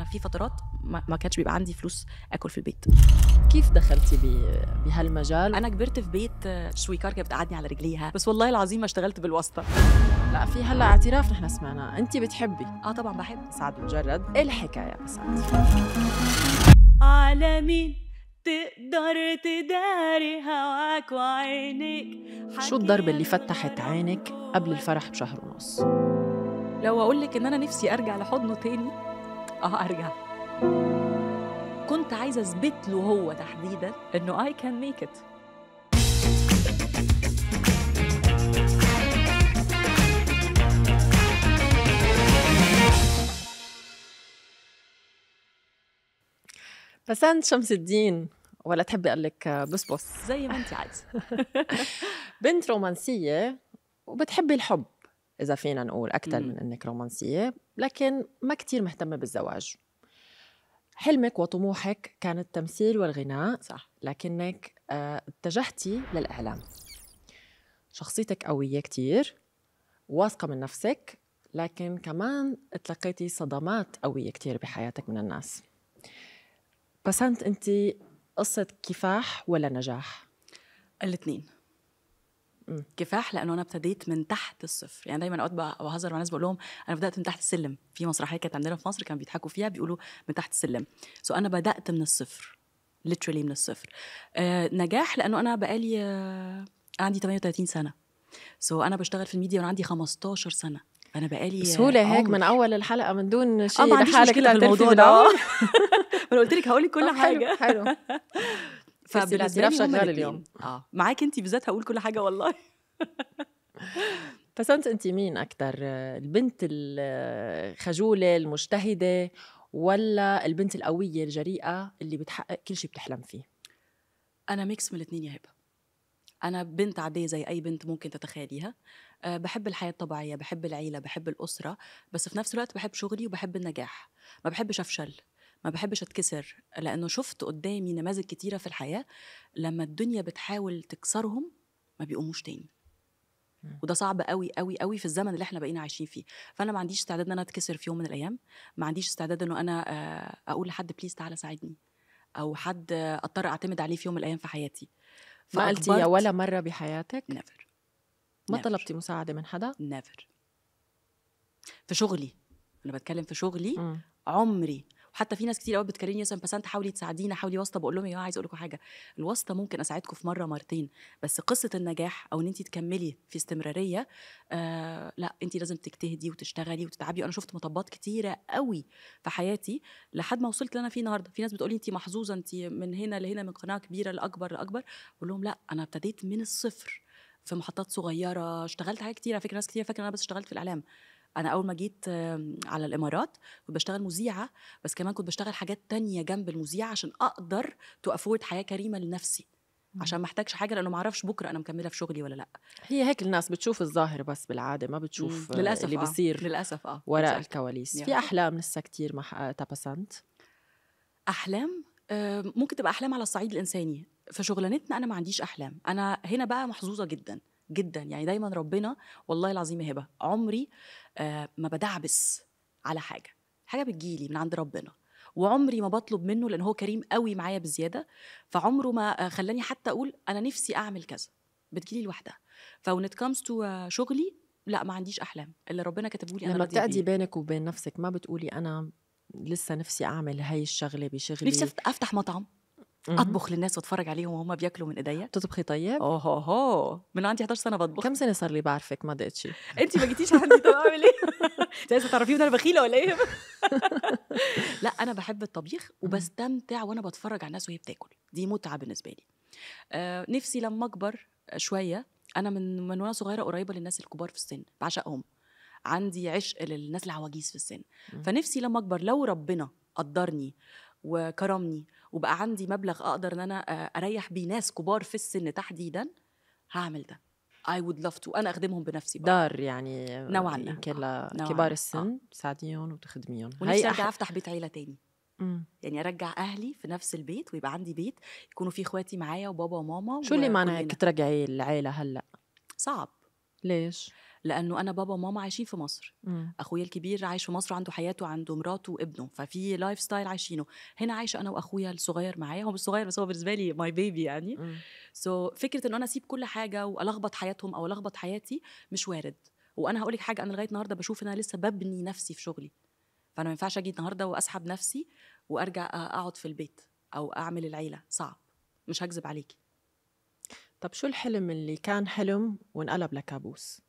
انا في فترات ما كانش بيبقى عندي فلوس اكل في البيت كيف دخلتي بهالمجال انا كبرت في بيت شويكار كانت بتقعدني على رجليها بس والله العظيم ما اشتغلت بالواسطه لا في هلا اعتراف نحن سمعناه انت بتحبي اه طبعا بحب سعد مجرد ايه الحكايه سعد على مين تقدر تداري هواك وعينيك شو الضرب اللي فتحت عينك قبل الفرح بشهر ونص؟ لو أقول لك إن أنا نفسي أرجع لحضنه تاني اه ارجع كنت عايزه اثبت له هو تحديدا انه اي كان ميك ات حسان شمس الدين ولا تحبي اقول لك آه، بس زي ما انت عايزه بنت رومانسيه وبتحبي الحب اذا فينا نقول اكثر من انك رومانسيه لكن ما كتير مهتمه بالزواج حلمك وطموحك كان التمثيل والغناء صح لكنك آه، اتجهتي للاعلام شخصيتك قويه كتير واثقه من نفسك لكن كمان تلقيتي صدمات قويه كتير بحياتك من الناس بسنت انت قصه كفاح ولا نجاح الاثنين كفاح لانه انا ابتديت من تحت الصفر يعني دايما اوقات بهزر مع ناس بقول لهم انا بدات من تحت السلم في مسرحيه كانت عندنا في مصر كانوا بيضحكوا فيها بيقولوا من تحت السلم سو so انا بدات من الصفر literally من الصفر آه نجاح لانه انا بقالي آه عندي 38 سنه سو so انا بشتغل في الميديا وانا عندي 15 سنه انا بقالي بسهولة هيك من أول الحلقة من دون شيء اه ما عنديش مشكلة في الموضوع ده آه. ما أنا قلت لك هقول لك كل حاجة حلو حلو فبالاعتراف يعني شغال اليوم اه معاك انت بالذات هقول كل حاجه والله فسنت انت مين اكثر البنت الخجوله المجتهده ولا البنت القويه الجريئه اللي بتحقق كل شيء بتحلم فيه انا ميكس من الاثنين يا هبه انا بنت عاديه زي اي بنت ممكن تتخيليها أه بحب الحياه الطبيعيه بحب العيله بحب الاسره بس في نفس الوقت بحب شغلي وبحب النجاح ما بحبش افشل ما بحبش اتكسر لانه شفت قدامي نماذج كتيره في الحياه لما الدنيا بتحاول تكسرهم ما بيقوموش تاني وده صعب قوي قوي قوي في الزمن اللي احنا بقينا عايشين فيه فانا ما عنديش استعداد ان انا اتكسر في يوم من الايام ما عنديش استعداد انه انا آه، اقول لحد بليز تعالى ساعدني او حد اضطر اعتمد عليه في يوم من الايام في حياتي ما قلتي يا ولا مره بحياتك نيفر ما Never. طلبتي مساعده من حدا نيفر في شغلي انا بتكلم في شغلي م. عمري وحتى في ناس كتير قوي بتكلمني مثلا بس انت حاولي تساعدينا حاولي واسطه بقول لهم يا عايز اقول لكم حاجه الواسطه ممكن اساعدكم في مره مرتين بس قصه النجاح او ان انت تكملي في استمراريه آه لا انت لازم تجتهدي وتشتغلي وتتعبي وانا شفت مطبات كتيره قوي في حياتي لحد ما وصلت اللي انا فيه النهارده في ناس بتقولي انت محظوظه انت من هنا لهنا من قناه كبيره لاكبر لاكبر بقول لهم لا انا ابتديت من الصفر في محطات صغيره اشتغلت حاجات كتير على فكره ناس كتير فاكره انا بس اشتغلت في الاعلام انا اول ما جيت على الامارات كنت بشتغل مذيعه بس كمان كنت بشتغل حاجات تانية جنب المذيعه عشان اقدر تو افورد حياه كريمه لنفسي عشان ما احتاجش حاجه لانه ما اعرفش بكره انا مكمله في شغلي ولا لا هي هيك الناس بتشوف الظاهر بس بالعاده ما بتشوف آه، للأسف اللي آه. بيصير للاسف اه وراء بالزبط. الكواليس يعني. في احلام لسه كتير ما آه، حققتها بسنت احلام آه، ممكن تبقى احلام على الصعيد الانساني في شغلانتنا انا ما عنديش احلام انا هنا بقى محظوظه جدا جدا يعني دايما ربنا والله العظيم هبه عمري آه، ما بدعبس على حاجه حاجه بتجيلي من عند ربنا وعمري ما بطلب منه لان هو كريم قوي معايا بزياده فعمره ما آه، خلاني حتى اقول انا نفسي اعمل كذا بتجيلي لوحدها فون ات كامز تو شغلي لا ما عنديش احلام اللي ربنا كتبه لي انا لما بتقعدي بينك وبين نفسك ما بتقولي انا لسه نفسي اعمل هاي الشغله بشغلي نفسي افتح مطعم اطبخ للناس واتفرج عليهم وهم بياكلوا من ايديا بتطبخي طيب اوه هو من عندي 11 سنه بطبخ كم سنه صار لي بعرفك ما دقتشي انت ما جيتيش عندي طب اعمل ايه انت عايزه تعرفي ان انا بخيله ولا ايه لا انا بحب الطبيخ وبستمتع وانا بتفرج على الناس وهي بتاكل دي متعه بالنسبه لي آه نفسي لما اكبر شويه انا من من وانا صغيره قريبه للناس الكبار في السن بعشقهم عندي عشق للناس العواجيز في السن فنفسي لما اكبر لو ربنا قدرني وكرمني وبقى عندي مبلغ اقدر ان انا آه، اريح بيه ناس كبار في السن تحديدا هعمل ده اي وود لاف تو انا اخدمهم بنفسي بقى. دار يعني آه، نوعا ما يمكن لكبار آه، السن آه. تساعديهم وتخدميهم ونفسي ارجع افتح بيت عيله تاني مم. يعني ارجع اهلي في نفس البيت ويبقى عندي بيت يكونوا فيه اخواتي معايا وبابا وماما شو اللي انك ترجعي العيله هلا صعب ليش لانه انا بابا وماما عايشين في مصر اخويا الكبير عايش في مصر عنده حياته عنده مراته وابنه ففي لايف ستايل عايشينه هنا عايشه انا واخويا الصغير معايا هو مش صغير بس هو بالنسبه لي ماي بيبي يعني سو so, فكره ان انا اسيب كل حاجه والخبط حياتهم او الخبط حياتي مش وارد وانا هقول لك حاجه انا لغايه النهارده بشوف ان انا لسه ببني نفسي في شغلي فانا ما ينفعش اجي النهارده واسحب نفسي وارجع اقعد في البيت او اعمل العيله صعب مش هكذب عليكي طب شو الحلم اللي كان حلم وانقلب لكابوس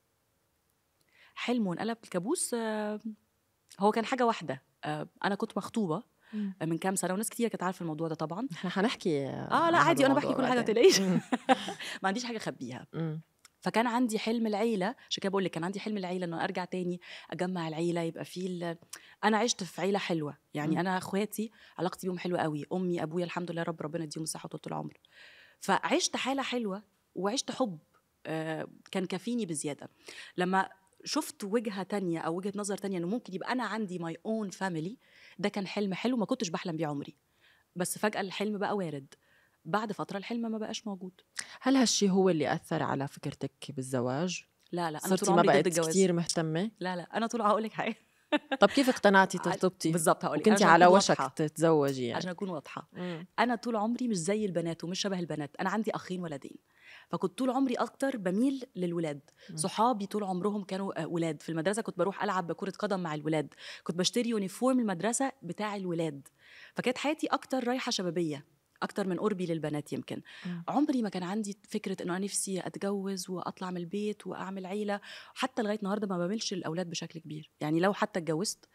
حلم وانقلب الكابوس آه، هو كان حاجه واحده آه، انا كنت مخطوبه آه، من كام سنه وناس كتير كانت عارفه الموضوع ده طبعا احنا هنحكي اه لا عادي انا بحكي كل حاجه تلاقيش ما عنديش حاجه اخبيها فكان عندي حلم العيله عشان كده بقول لك كان عندي حلم العيله انه ارجع تاني اجمع العيله يبقى في انا عشت في عيله حلوه يعني م. انا اخواتي علاقتي بيهم حلوه قوي امي ابويا الحمد لله رب ربنا يديهم الصحه وطول العمر فعشت حاله حلوه وعشت حب كان كافيني بزياده لما شفت وجهه تانية او وجهه نظر تانية انه ممكن يبقى انا عندي ماي اون فاميلي ده كان حلم حلو ما كنتش بحلم بيه عمري بس فجاه الحلم بقى وارد بعد فتره الحلم ما بقاش موجود هل هالشي هو اللي اثر على فكرتك بالزواج لا لا انا صرتي طول عمري ما بقيت كثير مهتمه لا لا انا طول هقول لك حاجه طب كيف اقتنعتي ترتبطي بالظبط هقول لك كنتي على وشك تتزوجي يعني عشان اكون واضحه انا طول عمري مش زي البنات ومش شبه البنات انا عندي اخين ولدين فكنت طول عمري اكتر بميل للولاد صحابي طول عمرهم كانوا آه، ولاد في المدرسه كنت بروح العب بكره قدم مع الولاد كنت بشتري يونيفورم المدرسه بتاع الولاد فكانت حياتي اكتر رايحه شبابيه اكتر من قربي للبنات يمكن م. عمري ما كان عندي فكره انه انا نفسي اتجوز واطلع من البيت واعمل عيله حتى لغايه النهارده ما بعملش الاولاد بشكل كبير يعني لو حتى اتجوزت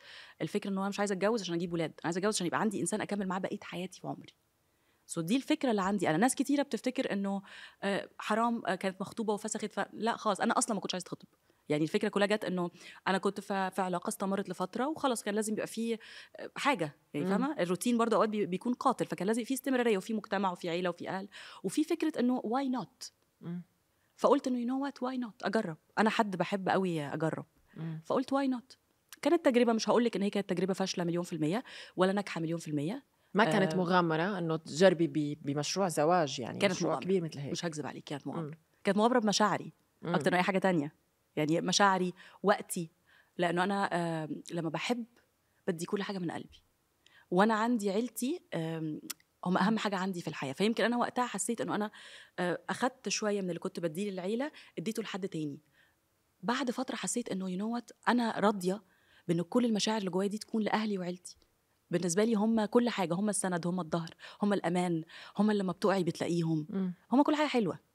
الفكره ان انا مش عايزه اتجوز عشان اجيب ولاد انا عايزه اتجوز عشان يبقى عندي انسان اكمل معاه بقيه حياتي وعمري سو دي الفكره اللي عندي انا ناس كتيره بتفتكر انه آه، حرام آه، كانت مخطوبه وفسخت فلا خلاص انا اصلا ما كنتش عايز اتخطب يعني الفكره كلها جت انه انا كنت في علاقه استمرت لفتره وخلاص كان لازم يبقى فيه آه، حاجه يعني إمم. فاهمه الروتين برضه اوقات بيكون قاتل فكان لازم في استمراريه وفي مجتمع وفي عيله وفي اهل وفي فكره انه واي إمم. نوت فقلت انه يو نو وات واي نوت اجرب انا حد بحب قوي اجرب إمم. فقلت واي نوت كانت تجربه مش هقول لك ان هي كانت تجربه فاشله مليون في الميه ولا ناجحه مليون في الميه ما كانت آه مغامره انه تجربي بمشروع زواج يعني كانت مشروع مغامرة. كبير مثل هيك مش هكذب عليك كانت مغامره مم. كانت مغامره بمشاعري اكتر من اي حاجه تانية يعني مشاعري وقتي لانه انا آه لما بحب بدي كل حاجه من قلبي وانا عندي عيلتي آه هم اهم حاجه عندي في الحياه فيمكن انا وقتها حسيت انه انا آه، اخذت شويه من اللي كنت بديه للعيله اديته لحد تاني بعد فتره حسيت انه يو نو وات انا راضيه بان كل المشاعر اللي جوايا دي تكون لاهلي وعيلتي بالنسبه لي هم كل حاجه هم السند هم الظهر هم الامان هم اللي لما بتقعي بتلاقيهم إمم. هم كل حاجه حلوه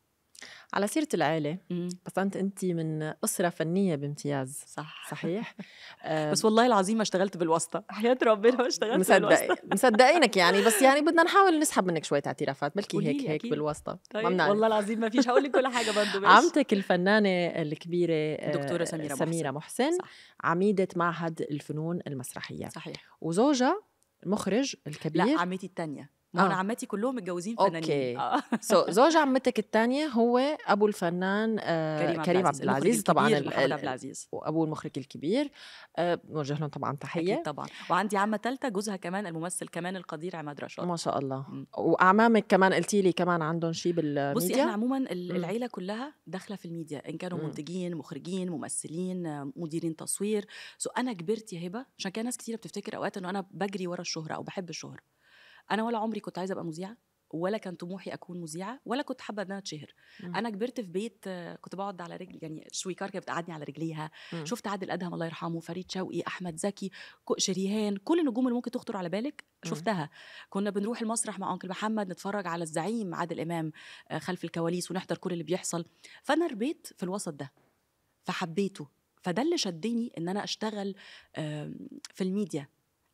على سيرة العيلة بس أنت من أسرة فنية بامتياز صح صحيح بس والله العظيم ما اشتغلت بالواسطة حياة ربنا ما اشتغلت مصدق بالواسطة مصدقينك يعني بس يعني بدنا نحاول نسحب منك شوية اعترافات بلكي هيك هيك أكيد. بالواسطة طيب ممنعك. والله العظيم ما فيش هقول لك كل حاجة برضه عمتك الفنانة الكبيرة الدكتورة آه، سميرة, سميرة محسن, محسن. صح. عميدة معهد الفنون المسرحية صحيح وزوجها المخرج الكبير لا عمتي الثانية ما آه. انا عماتي كلهم متجوزين فنانين اوكي آه. سو so, زوج عمتك الثانيه هو ابو الفنان آه كريم, كريم عبد العزيز طبعا محمد عبد العزيز وابو المخرج الكبير آه لهم طبعا تحيه أكيد طبعا وعندي عمه ثالثه جوزها كمان الممثل كمان القدير عماد رشاد ما شاء الله م. واعمامك كمان قلتي لي كمان عندهم شيء بالميديا بصي احنا عموما العيله كلها داخله في الميديا ان كانوا م. منتجين مخرجين ممثلين مديرين تصوير سو انا كبرت يا هبه عشان كده ناس كتير بتفتكر اوقات انه انا بجري ورا الشهره او بحب الشهره انا ولا عمري كنت عايزه ابقى مذيعه ولا كان طموحي اكون مذيعه ولا كنت حابه ان انا اتشهر إمم. انا كبرت في بيت كنت بقعد على رجلي يعني شويكار كانت بتقعدني على رجليها مم. شفت عادل ادهم الله يرحمه فريد شوقي احمد زكي شريهان كل النجوم اللي ممكن تخطر على بالك إمم. شفتها كنا بنروح المسرح مع انكل محمد نتفرج على الزعيم عادل امام آه، خلف الكواليس ونحضر كل اللي بيحصل فانا ربيت في الوسط ده فحبيته فده اللي شدني ان انا اشتغل في الميديا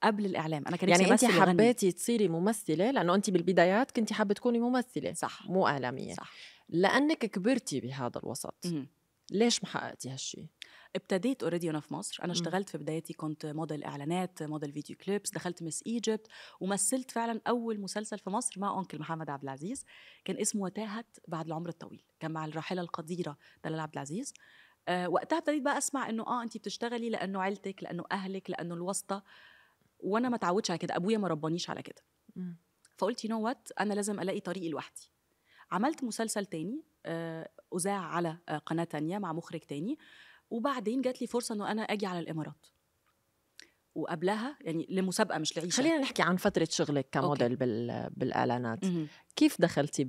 قبل الاعلام انا كان يعني انت حبيتي تصيري ممثله لانه انت بالبدايات كنت حابه تكوني ممثله صح مو اعلاميه صح لانك كبرتي بهذا الوسط ليش ما حققتي هالشيء؟ ابتديت اوريدي في مصر انا اشتغلت في بدايتي كنت موديل اعلانات موديل فيديو كليبس دخلت مس ايجيبت ومثلت فعلا اول مسلسل في مصر مع اونكل محمد عبد العزيز كان اسمه وتاهت بعد العمر الطويل كان مع الراحله القديره دلال عبد العزيز أه وقتها ابتديت بقى اسمع انه اه انت بتشتغلي لانه عيلتك لانه اهلك لانه الواسطه وانا ما اتعودتش على كده ابويا ما ربانيش على كده فقلت يو نو وات انا لازم الاقي طريقي لوحدي عملت مسلسل تاني آه، اذاع على آه، قناه تانية مع مخرج تاني وبعدين جات لي فرصه انه انا اجي على الامارات وقبلها يعني لمسابقه مش لعيشه خلينا نحكي عن فتره شغلك كموديل بالاعلانات كيف دخلتي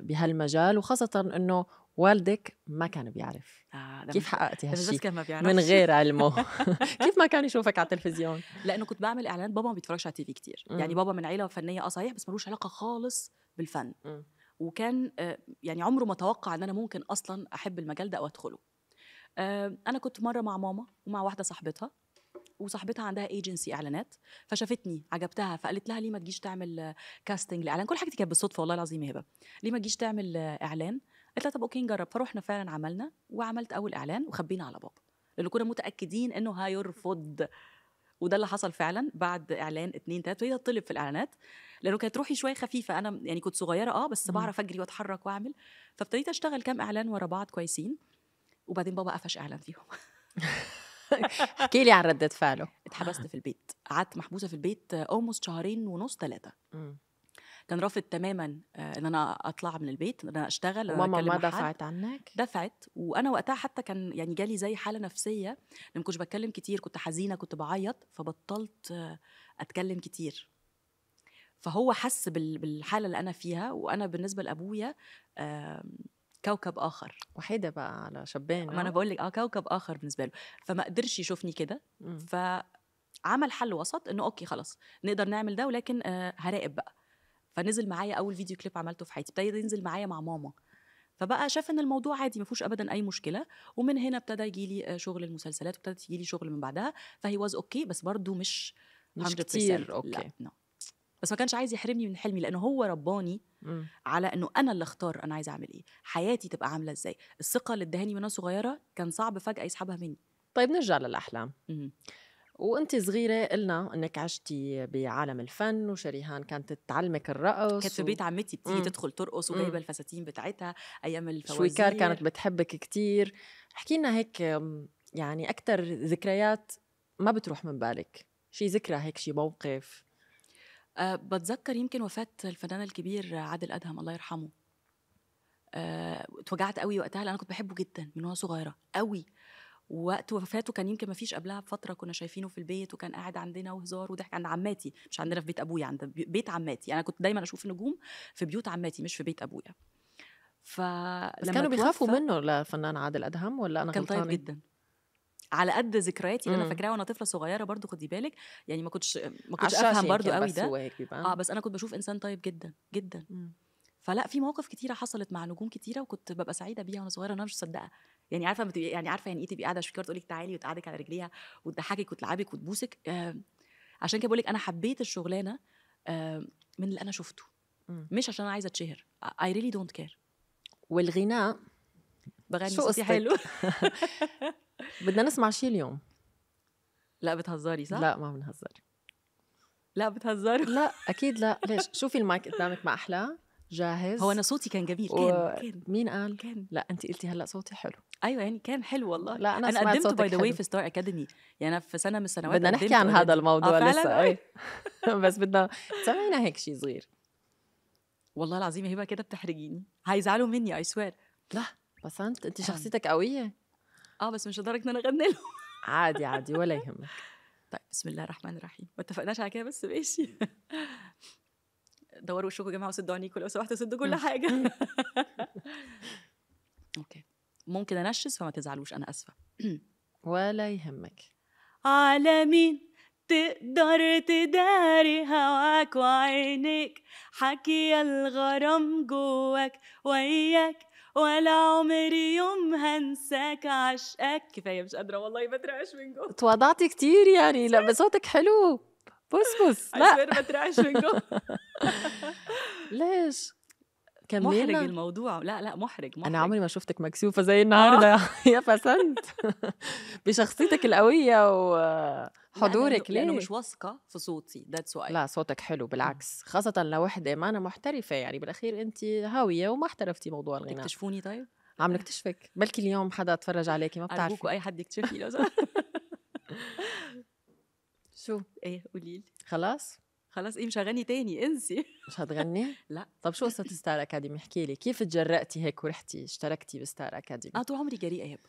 بهالمجال وخاصه انه والدك ما كان بيعرف آه كيف حققتي هالشيء كان ما بيعرف من غير علمه كيف ما كان يشوفك على التلفزيون لانه كنت بعمل اعلانات بابا ما بيتفرجش على التي في كتير يعني بابا من عيله فنيه اه صحيح بس ملوش علاقه خالص بالفن م. وكان آه، يعني عمره ما توقع ان انا ممكن اصلا احب المجال ده او ادخله آه، انا كنت مره مع ماما ومع واحده صاحبتها وصاحبتها عندها ايجنسي اعلانات فشافتني عجبتها فقالت لها ليه ما تجيش تعمل كاستنج لاعلان كل حاجتي كانت بالصدفه والله العظيم هبه ليه ما تجيش تعمل آه، اعلان قالت لها طب اوكي نجرب فروحنا فعلا عملنا وعملت اول اعلان وخبينا على بابا لان كنا متاكدين انه هيرفض وده اللي حصل فعلا بعد اعلان اتنين تلاته وهي طلب في الاعلانات لانه كانت روحي شويه خفيفه انا يعني كنت صغيره اه بس بعرف اجري واتحرك واعمل فابتديت اشتغل كام اعلان ورا بعض كويسين وبعدين بابا قفش اعلان فيهم احكي لي عن ردة فعله اتحبست في البيت قعدت محبوسه في البيت اولموست شهرين ونص ثلاثه كان رافض تماما آه، ان انا اطلع من البيت ان انا اشتغل إن ماما ما دفعت عنك دفعت وانا وقتها حتى كان يعني جالي زي حاله نفسيه ما كنتش بتكلم كتير كنت حزينه كنت بعيط فبطلت آه، اتكلم كتير فهو حس بالحاله اللي انا فيها وانا بالنسبه لابويا كوكب اخر وحيده بقى على شبان ما انا آه. بقول لك اه كوكب اخر بالنسبه له فما قدرش يشوفني كده فعمل حل وسط انه اوكي خلاص نقدر نعمل ده ولكن هراقب بقى فنزل معايا اول فيديو كليب عملته في حياتي ابتدى ينزل معايا مع ماما فبقى شاف ان الموضوع عادي ما فيهوش ابدا اي مشكله ومن هنا ابتدى يجي لي آه، شغل المسلسلات وابتدت يجي لي شغل من بعدها فهي واز اوكي بس برضه مش مش كتير اوكي بس ما كانش عايز يحرمني من حلمي لانه هو رباني م. على انه انا اللي اختار انا عايزه اعمل ايه حياتي تبقى عامله ازاي الثقه اللي ادهاني وانا صغيره كان صعب فجاه يسحبها مني طيب نرجع للاحلام م- وانت صغيره قلنا انك عشتي بعالم الفن وشريهان كانت تعلمك الرقص كانت في بيت عمتي بتيجي تدخل ترقص وجايبه الفساتين بتاعتها ايام الفوازير شويكار كانت بتحبك كتير احكي لنا هيك يعني اكثر ذكريات ما بتروح من بالك شي ذكرى هيك شي موقف أه بتذكر يمكن وفاه الفنان الكبير عادل ادهم الله يرحمه أه، اتوجعت قوي وقتها لان انا كنت بحبه جدا من وانا صغيره قوي ووقت وفاته كان يمكن ما فيش قبلها بفتره كنا شايفينه في البيت وكان قاعد عندنا وهزار وضحك عند عماتي مش عندنا في بيت ابويا عند بيت عماتي انا كنت دايما اشوف النجوم في بيوت عماتي مش في بيت ابويا ف بس كانوا بيخافوا منه لفنان عادل ادهم ولا انا كان طيب جدا على قد ذكرياتي اللي انا امم. فاكراها وانا طفله صغيره برضو خدي بالك يعني ما كنتش ما كنتش افهم برضو قوي ده آه. اه بس انا كنت بشوف انسان طيب جدا جدا مم. فلا في مواقف كتيره حصلت مع نجوم كتيره وكنت ببقى سعيده بيها وانا صغيره انا مش مصدقه يعني عارفه بتبقى يعني عارفه يعني ايه تبقي قاعده شويكار تقول لك تعالي وتقعدك على رجليها وتضحكك وتلعبك وتبوسك آه عشان كده بقول لك انا حبيت الشغلانه آه من اللي انا شفته إمم. مش عشان انا عايزه اتشهر اي ريلي دونت كير والغناء بغني صوتي حلو بدنا نسمع شيء اليوم لا بتهزري صح؟ لا ما بنهزر لا بتهزري لا اكيد لا ليش شوفي المايك قدامك ما احلى جاهز هو انا صوتي كان جميل كان, و... كان. مين قال؟ كان. لا انت قلتي هلا صوتي حلو ايوه يعني كان حلو والله لا انا, أنا قدمت باي ذا واي في ستار اكاديمي يعني في سنه من السنوات بدنا نحكي عن هذا الموضوع آه لسه أي. بس بدنا سمعينا هيك شيء صغير والله العظيم هبه كده بتحرجيني هيزعلوا مني اي سوير لا بس انت انت آه. شخصيتك قويه اه بس مش لدرجه ان انا اغني له عادي عادي ولا يهمك طيب بسم الله الرحمن الرحيم ما اتفقناش على كده بس ماشي دوروا وشكم يا جماعه وسدوا عينيكم لو سمحتوا سدوا كل حاجه اوكي ممكن انشز فما تزعلوش انا اسفه ولا يهمك على مين تقدر تداري هواك وعينيك حكي الغرام جواك وياك ولا عمري يوم هنساك عشقك كفايه مش قادره والله بترعش من جوه اتوضعتي كتير يعني لا بصوتك حلو بس بس لا بترعش من جوه ليش كملنا محرج الموضوع لا لا محرج, محرج. انا عمري ما شفتك مكسوفه زي النهارده آه. يا فسنت بشخصيتك القويه وحضورك ليه؟ لانه مش واثقه في صوتي ذاتس واي لا صوتك حلو بالعكس خاصه لوحده ما انا محترفه يعني بالاخير انت هاويه وما احترفتي موضوع الغناء تكتشفوني طيب؟ عم نكتشفك بلكي اليوم حدا اتفرج عليكي ما بتعرفي اي حد يكتشفني لو شو؟ ايه قولي خلاص؟ خلاص ايه مش هغني تاني انسي مش هتغني؟ لا طب شو قصة ستار اكاديمي احكي لي كيف تجرأتي هيك ورحتي اشتركتي بستار اكاديمي؟ انا آه، طول عمري جريئة يابا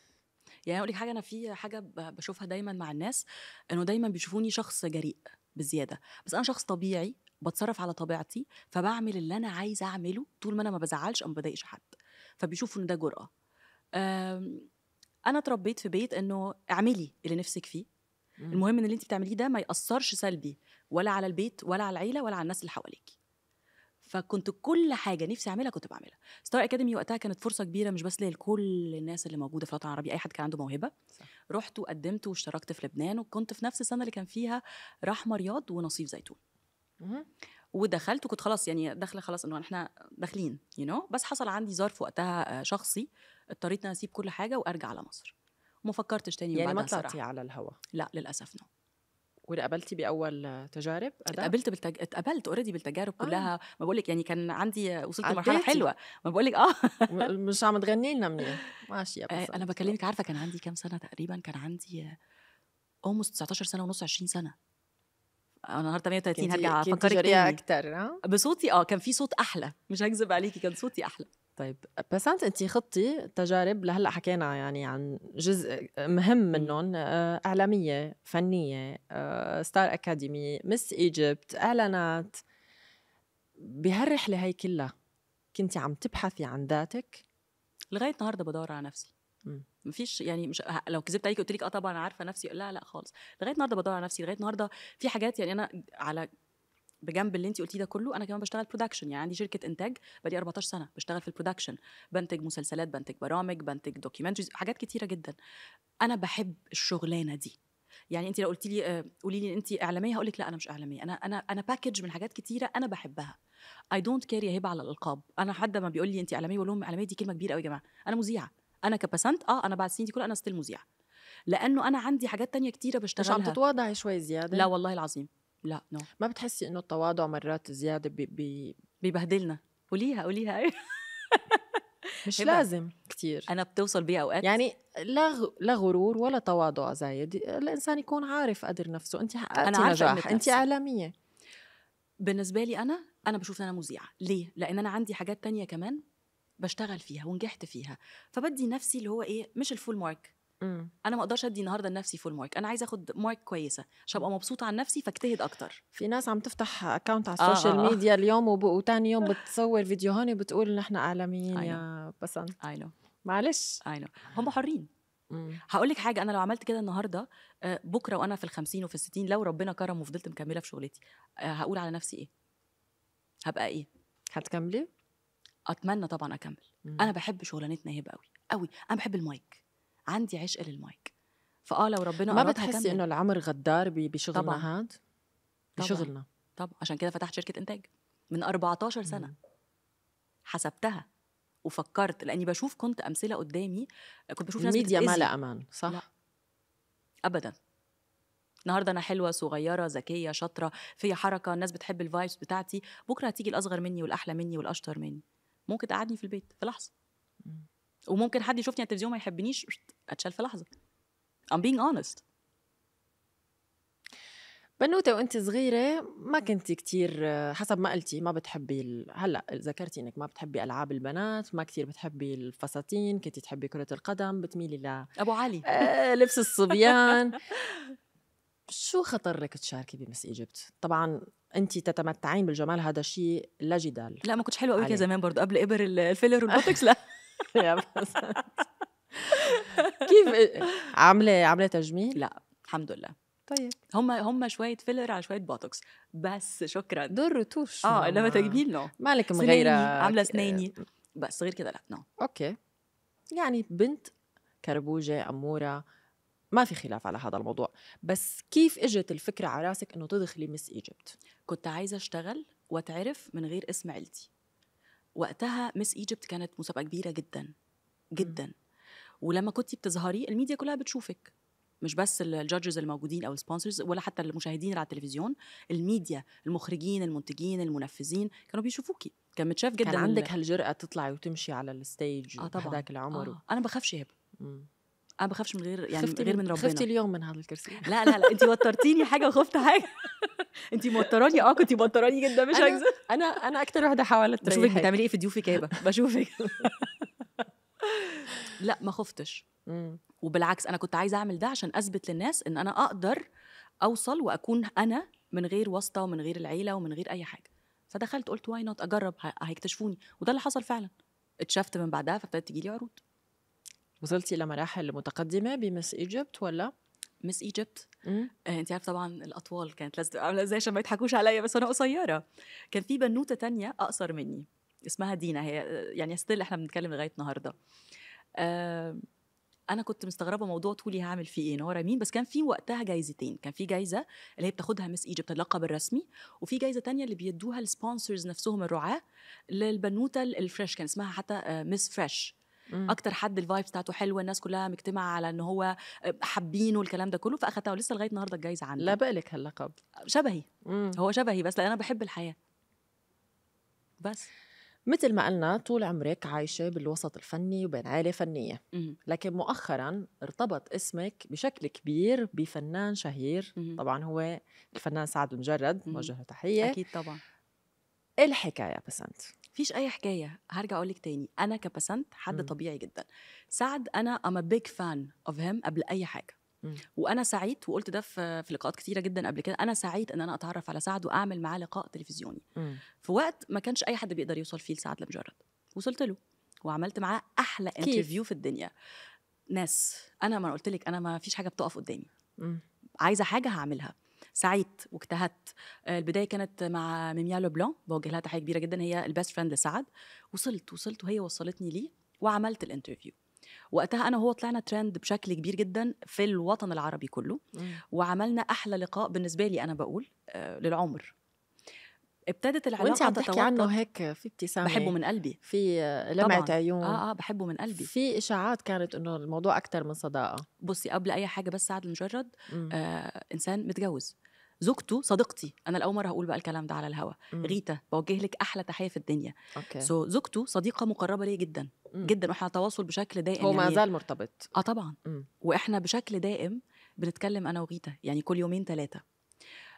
يعني اقول لك حاجه انا في حاجه بشوفها دايما مع الناس انه دايما بيشوفوني شخص جريء بزياده بس انا شخص طبيعي بتصرف على طبيعتي فبعمل اللي انا عايزه اعمله طول ما انا ما بزعلش او ما بضايقش حد فبيشوفوا ان ده جرأه انا اتربيت في بيت انه اعملي اللي نفسك فيه المهم ان اللي انت بتعمليه ده ما ياثرش سلبي ولا على البيت ولا على العيله ولا على الناس اللي حواليكي فكنت كل حاجه نفسي اعملها كنت بعملها ستار اكاديمي وقتها كانت فرصه كبيره مش بس لكل الناس اللي موجوده في الوطن العربي اي حد كان عنده موهبه صح. رحت وقدمت واشتركت في لبنان وكنت في نفس السنه اللي كان فيها رحمه رياض ونصيف زيتون ودخلت وكنت خلاص يعني داخله خلاص انه احنا داخلين يو you know? بس حصل عندي ظرف وقتها شخصي اضطريت اني اسيب كل حاجه وارجع على مصر ما فكرتش تاني يعني ما طلعتي على الهوا لا للاسف نو قابلتي باول تجارب اتقابلت بالتج... اتقابلت اوريدي بالتجارب آه. كلها ما بقول لك يعني كان عندي وصلت لمرحله حلوه ما بقول لك اه مش عم تغني لنا منيح ماشي يا آه، انا بكلمك عارفه كان عندي كام سنه تقريبا كان عندي اومست 19 سنه ونص 20 سنه انا النهارده 130 هرجع افكرك تاني اكتر آه؟ بصوتي اه كان في صوت احلى مش هكذب عليكي كان صوتي احلى طيب بس انت خطي تجارب لهلا حكينا يعني عن جزء مهم منهم آه، اعلاميه فنيه آه، ستار اكاديمي مس ايجيبت اعلانات بهالرحله هي كلها كنت عم تبحثي عن ذاتك لغايه النهارده بدور على نفسي ما فيش يعني مش لو كذبت عليك قلت لك اه طبعا عارفه نفسي لا لا خالص لغايه النهارده بدور على نفسي لغايه النهارده في حاجات يعني انا على بجنب اللي انت قلتيه ده كله انا كمان بشتغل برودكشن يعني عندي شركه انتاج بقالي 14 سنه بشتغل في البرودكشن بنتج مسلسلات بنتج برامج بنتج دوكيومنتريز حاجات كتيره جدا انا بحب الشغلانه دي يعني انت لو قلت لي آه، قولي لي انت اعلاميه هقول لك لا انا مش اعلاميه انا انا انا باكج من حاجات كتيره انا بحبها اي دونت كير يا هبه على الالقاب انا حد ما بيقول لي انت اعلاميه بقول لهم اعلاميه دي كلمه كبيره قوي يا جماعه انا مذيعه انا كباسنت اه انا بعد السنين دي كلها انا ستيل مذيعه لانه انا عندي حاجات تانية كتيره بشتغلها مش عم تتواضعي شويه زياده لا والله العظيم لا نو no. ما بتحسي انه التواضع مرات زياده بي بي بيبهدلنا قوليها قوليها مش لازم كتير انا بتوصل بي اوقات يعني لا لا غرور ولا تواضع زايد الانسان يكون عارف قدر نفسه انت حققتي نجاح انت اعلاميه بالنسبه لي انا انا بشوف ان انا مذيعه ليه لان انا عندي حاجات تانية كمان بشتغل فيها ونجحت فيها فبدي نفسي اللي هو ايه مش الفول مارك امم. انا ما اقدرش ادي النهارده لنفسي فول مارك انا عايزه اخد مارك كويسه عشان ابقى مبسوطه عن نفسي فاجتهد اكتر في ناس عم تفتح اكونت على آه، آه، السوشيال آه. ميديا اليوم وب... وتاني يوم بتصور فيديو هون وبتقول نحن اعلاميين يا بسنت اي نو معلش اي نو هم حرين امم. هقول لك حاجه انا لو عملت كده النهارده آه، بكره وانا في الخمسين وفي الستين لو ربنا كرم وفضلت مكمله في شغلتي هقول على نفسي ايه هبقى ايه هتكملي اتمنى طبعا اكمل مم. انا بحب شغلانتنا هبه قوي قوي انا بحب المايك عندي عشق للمايك فاه لو ربنا ما بتحسي انه العمر غدار بشغلنا طبعا. هاد بشغلنا طبعا عشان كده فتحت شركه انتاج من 14 سنه حسبتها وفكرت لاني بشوف كنت امثله قدامي كنت بشوف ناس الميديا ما لا امان صح لا. ابدا النهارده انا حلوه صغيره ذكيه شاطره فيا حركه الناس بتحب الفايبس بتاعتي بكره هتيجي الاصغر مني والاحلى مني والاشطر مني ممكن تقعدني في البيت في لحظه وممكن حد يشوفني على التلفزيون ما يحبنيش اتشال في لحظه I'm being honest بنوته وانت صغيره ما كنتي كتير حسب ما قلتي ما بتحبي ال... هلا ذكرتي انك ما بتحبي العاب البنات ما كتير بتحبي الفساتين كنتي تحبي كره القدم بتميلي ل ابو علي آه لبس الصبيان شو خطر لك تشاركي بمس ايجيبت طبعا انت تتمتعين بالجمال هذا شيء لا جدال لا ما كنتش حلوه قوي زمان برضه قبل ابر الفيلر والبوتكس لا يا كيف آه، عامله عامله تجميل؟ لا الحمد لله طيب هم هم شويه فيلر على شويه بوتوكس بس شكرا دول رتوش اه انما تجميل نو مالك مغيره عامله اسناني بس غير كده لا نو اوكي يعني بنت كربوجه اموره ما في خلاف على هذا الموضوع بس كيف اجت الفكره على راسك انه تدخلي مس ايجيبت كنت عايزه اشتغل واتعرف من غير اسم عيلتي وقتها مس ايجيبت كانت مسابقه كبيره جدا إمم. جدا م. ولما كنت بتظهري الميديا كلها بتشوفك مش بس الجادجز الموجودين او السبونسرز ولا حتى المشاهدين اللي على التلفزيون الميديا المخرجين المنتجين المنفذين كانوا بيشوفوكي كان متشاف جدا كان عندك هالجرأة تطلعي وتمشي على الستيج آه طبعا. العمر آه. انا بخافش هبه إمم. انا بخافش من غير يعني خفتي غير من ربنا خفتي اليوم من هذا الكرسي لا لا لا انت وترتيني حاجه وخفت حاجه انت موتراني اه كنت موتراني جدا مش هكذب انا انا اكتر واحده حاولت بشوفك بتعملي ايه في ضيوفي كابه بشوفك لا ما خفتش وبالعكس انا كنت عايزه اعمل ده عشان اثبت للناس ان انا اقدر اوصل واكون انا من غير واسطه ومن غير العيله ومن غير اي حاجه فدخلت قلت واي نوت اجرب هيكتشفوني وده اللي حصل فعلا اتشفت من بعدها فابتدت تجيلي عروض وصلتي لمراحل متقدمه بمس ايجيبت ولا مس ايجيبت آه، انت عارف طبعا الاطوال كانت لازم عامله ازاي عشان ما يضحكوش عليا بس انا قصيره كان في بنوته تانية اقصر مني اسمها دينا هي يعني ستيل احنا بنتكلم لغايه النهارده آه، انا كنت مستغربه موضوع طولي هعمل فيه ايه نورا مين بس كان في وقتها جايزتين كان في جايزه اللي هي بتاخدها مس ايجيبت اللقب الرسمي وفي جايزه تانية اللي بيدوها السبونسرز نفسهم الرعاه للبنوته الفريش كان اسمها حتى آه، مس فريش مم. اكتر حد الفايبس بتاعته حلوه الناس كلها مجتمعه على ان هو آه، حابينه والكلام ده كله فاخدتها ولسه لغايه النهارده الجايزه عندي لا بقلك هاللقب شبهي مم. هو شبهي بس لان انا بحب الحياه بس مثل ما قلنا طول عمرك عايشة بالوسط الفني وبين عائلة فنية مم. لكن مؤخرا ارتبط اسمك بشكل كبير بفنان شهير مم. طبعا هو الفنان سعد المجرد إمم. موجه تحية أكيد طبعا الحكايه بسنت فيش اي حكايه هرجع اقول لك تاني انا كبسنت حد م. طبيعي جدا سعد انا ام بيج فان اوف هيم قبل اي حاجه م. وانا سعيد وقلت ده في لقاءات كتيره جدا قبل كده انا سعيد ان انا اتعرف على سعد واعمل معاه لقاء تلفزيوني م. في وقت ما كانش اي حد بيقدر يوصل فيه لسعد لمجرد وصلت له وعملت معاه احلى انترفيو في الدنيا ناس انا ما قلت لك انا ما فيش حاجه بتقف قدامي م. عايزه حاجه هعملها سعيت واجتهدت آه، البدايه كانت مع ميميا لوبلان بوجه لها تحيه كبيره جدا هي البيست فريند لسعد وصلت وصلت وهي وصلتني ليه وعملت الانترفيو وقتها انا وهو طلعنا ترند بشكل كبير جدا في الوطن العربي كله وعملنا احلى لقاء بالنسبه لي انا بقول آه، للعمر ابتدت العلاقه وانت عم تحكي عنه هيك في ابتسامه بحبه من قلبي في لمعه عيون اه اه بحبه من قلبي في اشاعات كانت انه الموضوع اكثر من صداقه بصي قبل اي حاجه بس سعد المجرد آه انسان متجوز زوجته صديقتي انا الاول مره هقول بقى الكلام ده على الهوا غيتا بوجه لك احلى تحيه في الدنيا اوكي سو so, زوجته صديقه مقربه ليا جدا مم. جدا واحنا على تواصل بشكل دائم هو ما يعني زال مرتبط اه طبعا مم. واحنا بشكل دائم بنتكلم انا وغيتا يعني كل يومين ثلاثه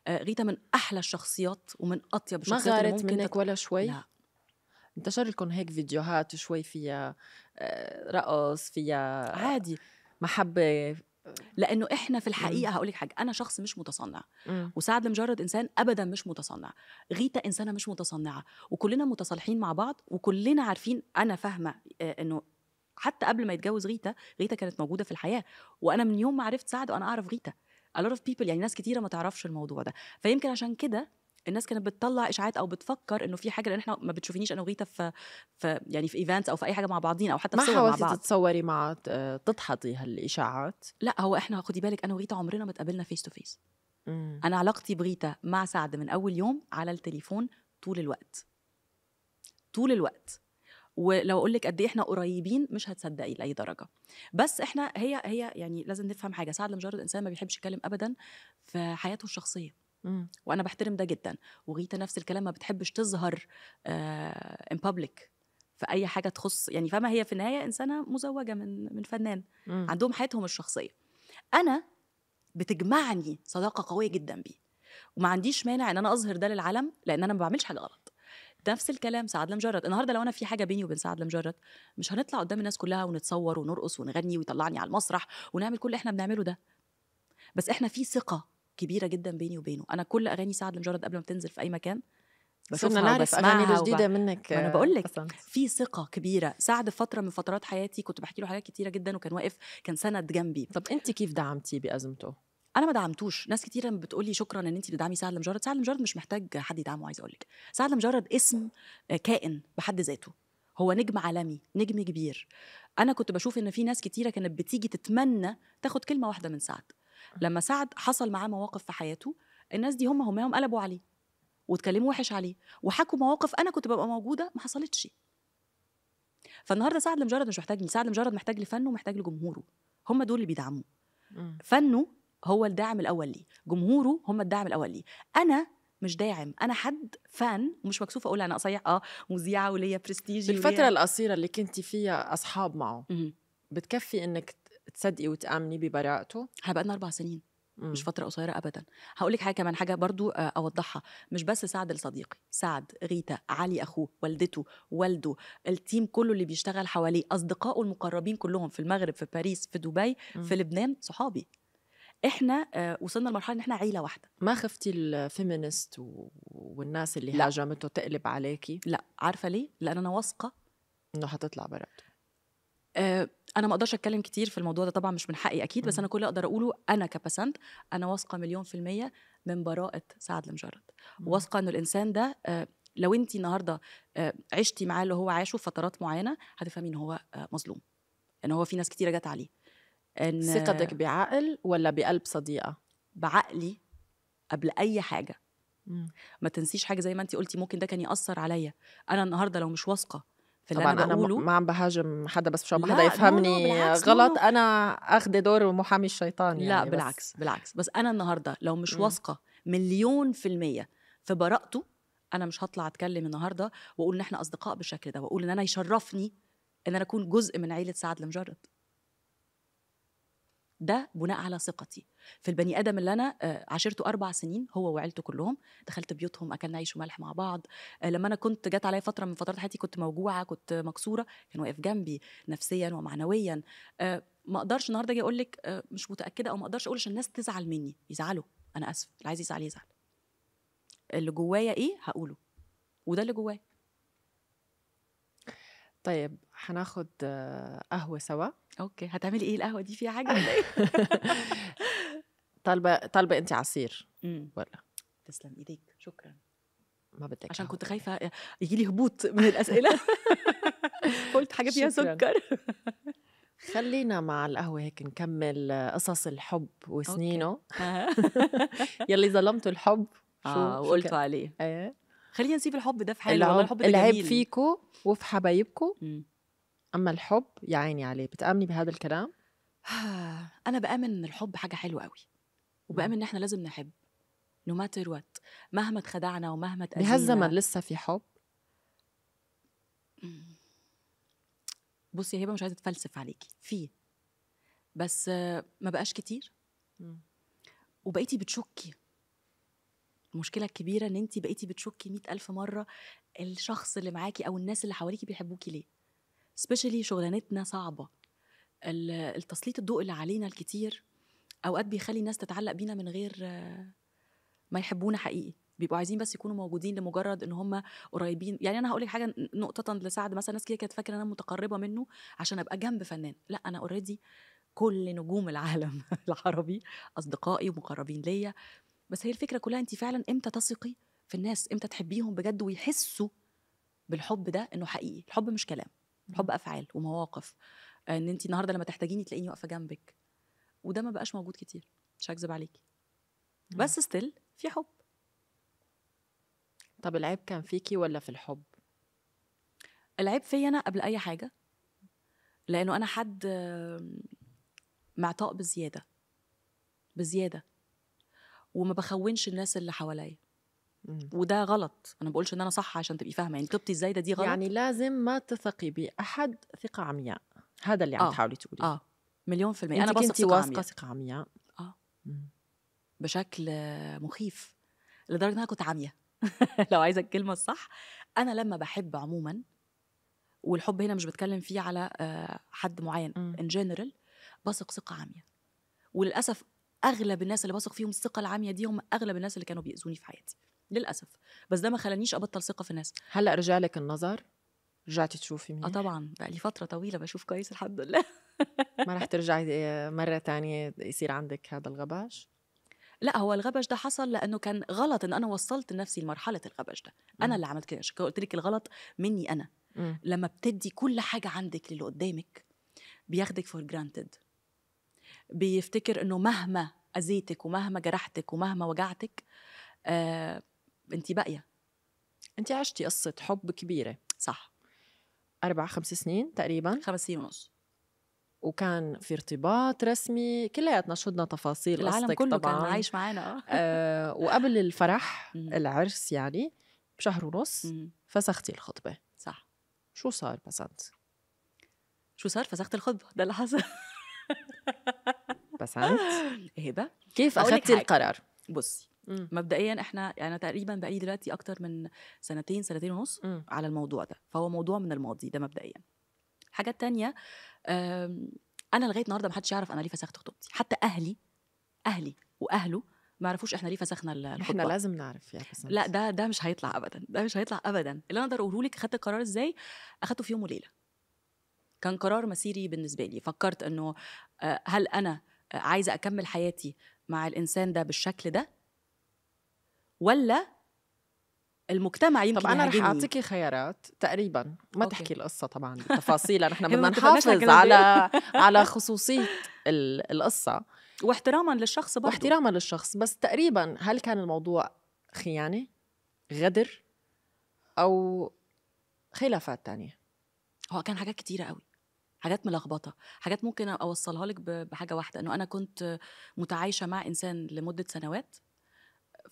آه غيتا من احلى الشخصيات ومن اطيب الشخصيات ما غارت منك تت... ولا شوي لا. انتشر لكم هيك فيديوهات شوي فيها آه، رقص فيها عادي محبه لانه احنا في الحقيقه هقول لك حاجه انا شخص مش متصنع وسعد لمجرد انسان ابدا مش متصنع غيتا انسانه مش متصنعه وكلنا متصالحين مع بعض وكلنا عارفين انا فاهمه آه، انه حتى قبل ما يتجوز غيتا غيتا كانت موجوده في الحياه وانا من يوم ما عرفت سعد وانا اعرف غيتا a lot of people يعني ناس كتيره ما تعرفش الموضوع ده فيمكن عشان كده الناس كانت بتطلع اشاعات او بتفكر انه في حاجه لان احنا ما بتشوفينيش انا وغيتا في في يعني في ايفنتس او في اي حاجه مع بعضينا او حتى في صور مع بعض ما تتصوري مع تضحطي هالاشاعات لا هو احنا خدي بالك انا وغيتا عمرنا ما اتقابلنا فيس تو فيس انا علاقتي بغيتا مع سعد من اول يوم على التليفون طول الوقت طول الوقت ولو اقول لك قد ايه احنا قريبين مش هتصدقي لاي درجه بس احنا هي هي يعني لازم نفهم حاجه سعد لمجرد انسان ما بيحبش يتكلم ابدا في حياته الشخصيه إمم. وانا بحترم ده جدا وغيتا نفس الكلام ما بتحبش تظهر ان آه، بابليك في اي حاجه تخص يعني فما هي في النهايه انسانه مزوجه من من فنان مم. عندهم حياتهم الشخصيه انا بتجمعني صداقه قويه جدا بيه وما عنديش مانع ان انا اظهر ده للعالم لان انا ما بعملش حاجه غلط نفس الكلام سعد لمجرد النهارده لو انا في حاجه بيني وبين سعد لمجرد مش هنطلع قدام الناس كلها ونتصور ونرقص ونغني ويطلعني على المسرح ونعمل كل اللي احنا بنعمله ده بس احنا في ثقه كبيره جدا بيني وبينه انا كل اغاني سعد المجرد قبل ما تنزل في اي مكان بس انا نعرف اغاني جديده منك انا بقول لك في ثقه كبيره سعد فتره من فترات حياتي كنت بحكي له حاجات كتيره جدا وكان واقف كان سند جنبي طب انت كيف دعمتيه بازمته انا ما دعمتوش ناس كتير بتقولي شكرا ان انت بتدعمي سعد المجرد سعد المجرد مش محتاج حد يدعمه عايز اقول لك سعد المجرد اسم آه، كائن بحد ذاته هو نجم عالمي نجم كبير انا كنت بشوف ان في ناس كتيره كانت بتيجي تتمنى تاخد كلمه واحده من سعد لما سعد حصل معاه مواقف في حياته الناس دي هم هم قلبوا عليه واتكلموا وحش عليه وحكوا مواقف انا كنت ببقى موجوده ما حصلتش فالنهارده سعد لمجرد مش محتاجني سعد لمجرد محتاج لفنه ومحتاج لجمهوره هم دول اللي بيدعموه فنه هو الداعم الاول ليه جمهوره هم الداعم الاول ليه انا مش داعم انا حد فان ومش مكسوفه اقول انا قصيع اه مذيعه وليا برستيج الفتره القصيره اللي كنت فيها اصحاب معه بتكفي انك تصدقي وتامني ببراءته هيبقى لنا اربع سنين مم. مش امم. فتره قصيره ابدا هقول لك حاجه كمان حاجه برضو آه، اوضحها مش بس سعد لصديقي سعد غيتا علي اخوه والدته والده التيم كله اللي بيشتغل حواليه اصدقائه المقربين كلهم في المغرب في باريس في دبي مم. في امم. لبنان صحابي احنا آه، وصلنا لمرحله ان احنا عيله واحده ما خفتي الفيمينست والناس اللي هاجمته تقلب عليكي لا عارفه ليه لان انا واثقه انه هتطلع براءته آه، انا ما اقدرش اتكلم كتير في الموضوع ده طبعا مش من حقي اكيد بس انا كل اللي اقدر اقوله انا كباسنت انا واثقه مليون في الميه من براءه سعد المجرد واثقه انه الانسان ده آه، لو انت النهارده آه، عشتي معاه اللي هو عاشه فترات معينه هتفهمي ان هو مظلوم ان هو في ناس كتيره جت عليه ان ثقتك بعقل ولا بقلب صديقه بعقلي قبل اي حاجه مم. ما تنسيش حاجه زي ما انت قلتي ممكن ده كان ياثر عليا انا النهارده لو مش واثقه في طبعا انا بقوله ما عم بهاجم حدا بس مش عم حدا يفهمني لا غلط انا اخذ دور محامي الشيطان يعني لا بس. بالعكس بالعكس بس انا النهارده لو مش إمم. واثقه مليون في الميه في براءته انا مش هطلع اتكلم النهارده واقول ان احنا اصدقاء بالشكل ده واقول ان انا يشرفني ان انا اكون جزء من عيله سعد المجرد ده بناء على ثقتي في البني ادم اللي انا آه، عاشرته اربع سنين هو وعيلته كلهم دخلت بيوتهم اكلنا عيش وملح مع بعض آه، لما انا كنت جت عليا فتره من فترات حياتي كنت موجوعه كنت مكسوره كان واقف جنبي نفسيا ومعنويا آه، ما اقدرش النهارده اجي اقول لك مش متاكده او ما اقدرش اقول عشان الناس تزعل مني يزعلوا انا اسف اللي عايز يزعل يزعل اللي جوايا ايه هقوله وده اللي جوايا طيب حناخد آه، قهوة سوا اوكي هتعملي ايه القهوة دي فيها حاجة إيه؟ طالبة طالبة انت عصير ولا تسلم ايديك شكرا ما بدك عشان كنت خايفة آه، يجي لي هبوط من الأسئلة قلت حاجة فيها سكر خلينا مع القهوة هيك نكمل آه، قصص الحب وسنينه يلي ظلمتوا الحب شو آه وقلتوا عليه ايه خلينا نسيب الحب ده في حاله الحب ده العيب فيكو وفي حبايبكو اما الحب يا عيني عليه بتامني بهذا الكلام انا بامن ان الحب حاجه حلوه قوي وبامن ان احنا لازم نحب نو ماتر وات مهما اتخدعنا ومهما اتأذينا بهالزمن لسه في حب بصي يا هبه مش عايزه اتفلسف عليكي في بس ما بقاش كتير وبقيتي بتشكي المشكلة الكبيرة إن أنت بقيتي بتشكي مئة ألف مرة الشخص اللي معاكي أو الناس اللي حواليكي بيحبوكي ليه سبيشالي شغلانتنا صعبة التسليط الضوء اللي علينا الكتير أوقات بيخلي الناس تتعلق بينا من غير ما يحبونا حقيقي بيبقوا عايزين بس يكونوا موجودين لمجرد ان هم قريبين يعني انا هقول لك حاجه نقطه لسعد مثلا ناس كده كانت فاكره ان انا متقربه منه عشان ابقى جنب فنان لا انا اوريدي كل نجوم العالم العربي اصدقائي ومقربين ليا بس هي الفكره كلها انت فعلا امتى تثقي في الناس امتى تحبيهم بجد ويحسوا بالحب ده انه حقيقي الحب مش كلام الحب افعال ومواقف ان انت النهارده لما تحتاجيني تلاقيني واقفه جنبك وده ما بقاش موجود كتير مش هكذب عليكي بس ستيل في حب طب العيب كان فيكي ولا في الحب العيب فيا انا قبل اي حاجه لانه انا حد معطاء بزياده بزياده وما بخونش الناس اللي حواليا وده غلط انا بقولش ان انا صح عشان تبقي فاهمه يعني طيبتي ازاي ده دي غلط يعني لازم ما تثقي باحد ثقه عمياء هذا اللي عم آه. تحاولي تقولي اه مليون في المية أنا بثق ثقة واثقة ثقة عمياء اه بشكل مخيف لدرجة إن أنا كنت عامية لو عايزة الكلمة الصح أنا لما بحب عموما والحب هنا مش بتكلم فيه على آه، حد معين ان جنرال بثق ثقة عامية وللأسف اغلب الناس اللي بثق فيهم الثقه العاميه دي هم اغلب الناس اللي كانوا بيأذوني في حياتي للاسف بس ده ما خلانيش ابطل ثقه في الناس هلا رجع لك النظر رجعتي تشوفي منيح؟ اه طبعا بقى لي فتره طويله بشوف كويس الحمد لله ما رح ترجعي آه، مره تانية يصير عندك هذا الغباش لا هو الغبش ده حصل لانه كان غلط ان انا وصلت نفسي لمرحله الغبش ده انا م. اللي عملت كده قلت لك الغلط مني انا م. لما بتدي كل حاجه عندك للي قدامك بياخدك فور جرانتد بيفتكر انه مهما اذيتك ومهما جرحتك ومهما وجعتك آه انت باقيه انت عشتي قصه حب كبيره صح اربع خمس سنين تقريبا خمس سنين ونص وكان في ارتباط رسمي كلياتنا شدنا تفاصيل العالم كله طبعاً. كان عايش معنا اه. آه وقبل الفرح العرس يعني بشهر ونص فسختي الخطبه صح شو صار بسنت شو صار فسخت الخطبه ده اللي حصل بس ايه هبه كيف اخذتي القرار؟ بصي مم. مبدئيا احنا يعني تقريبا بقالي دلوقتي اكتر من سنتين سنتين ونص مم. على الموضوع ده فهو موضوع من الماضي ده مبدئيا الحاجه الثانيه انا لغايه النهارده محدش يعرف انا ليه فسخت خطوبتي حتى اهلي اهلي واهله ما عرفوش احنا ليه فسخنا الخطبه احنا لازم نعرف يا حسن لا ده ده مش هيطلع ابدا ده مش هيطلع ابدا اللي انا اقدر اقوله لك خدت القرار ازاي اخدته في يوم وليله كان قرار مسيري بالنسبه لي فكرت انه آه، هل انا آه، عايزه اكمل حياتي مع الانسان ده بالشكل ده ولا المجتمع يمكن طب انا رح اعطيكي خيارات تقريبا ما أوكي. تحكي القصه طبعا تفاصيلا نحن بدنا نحافظ على على خصوصيه القصه واحتراما للشخص برضه واحتراما للشخص بس تقريبا هل كان الموضوع خيانه غدر او خلافات تانية هو كان حاجات كتيرة قوي حاجات ملخبطه حاجات ممكن اوصلها لك بحاجه واحده انه انا كنت متعايشه مع انسان لمده سنوات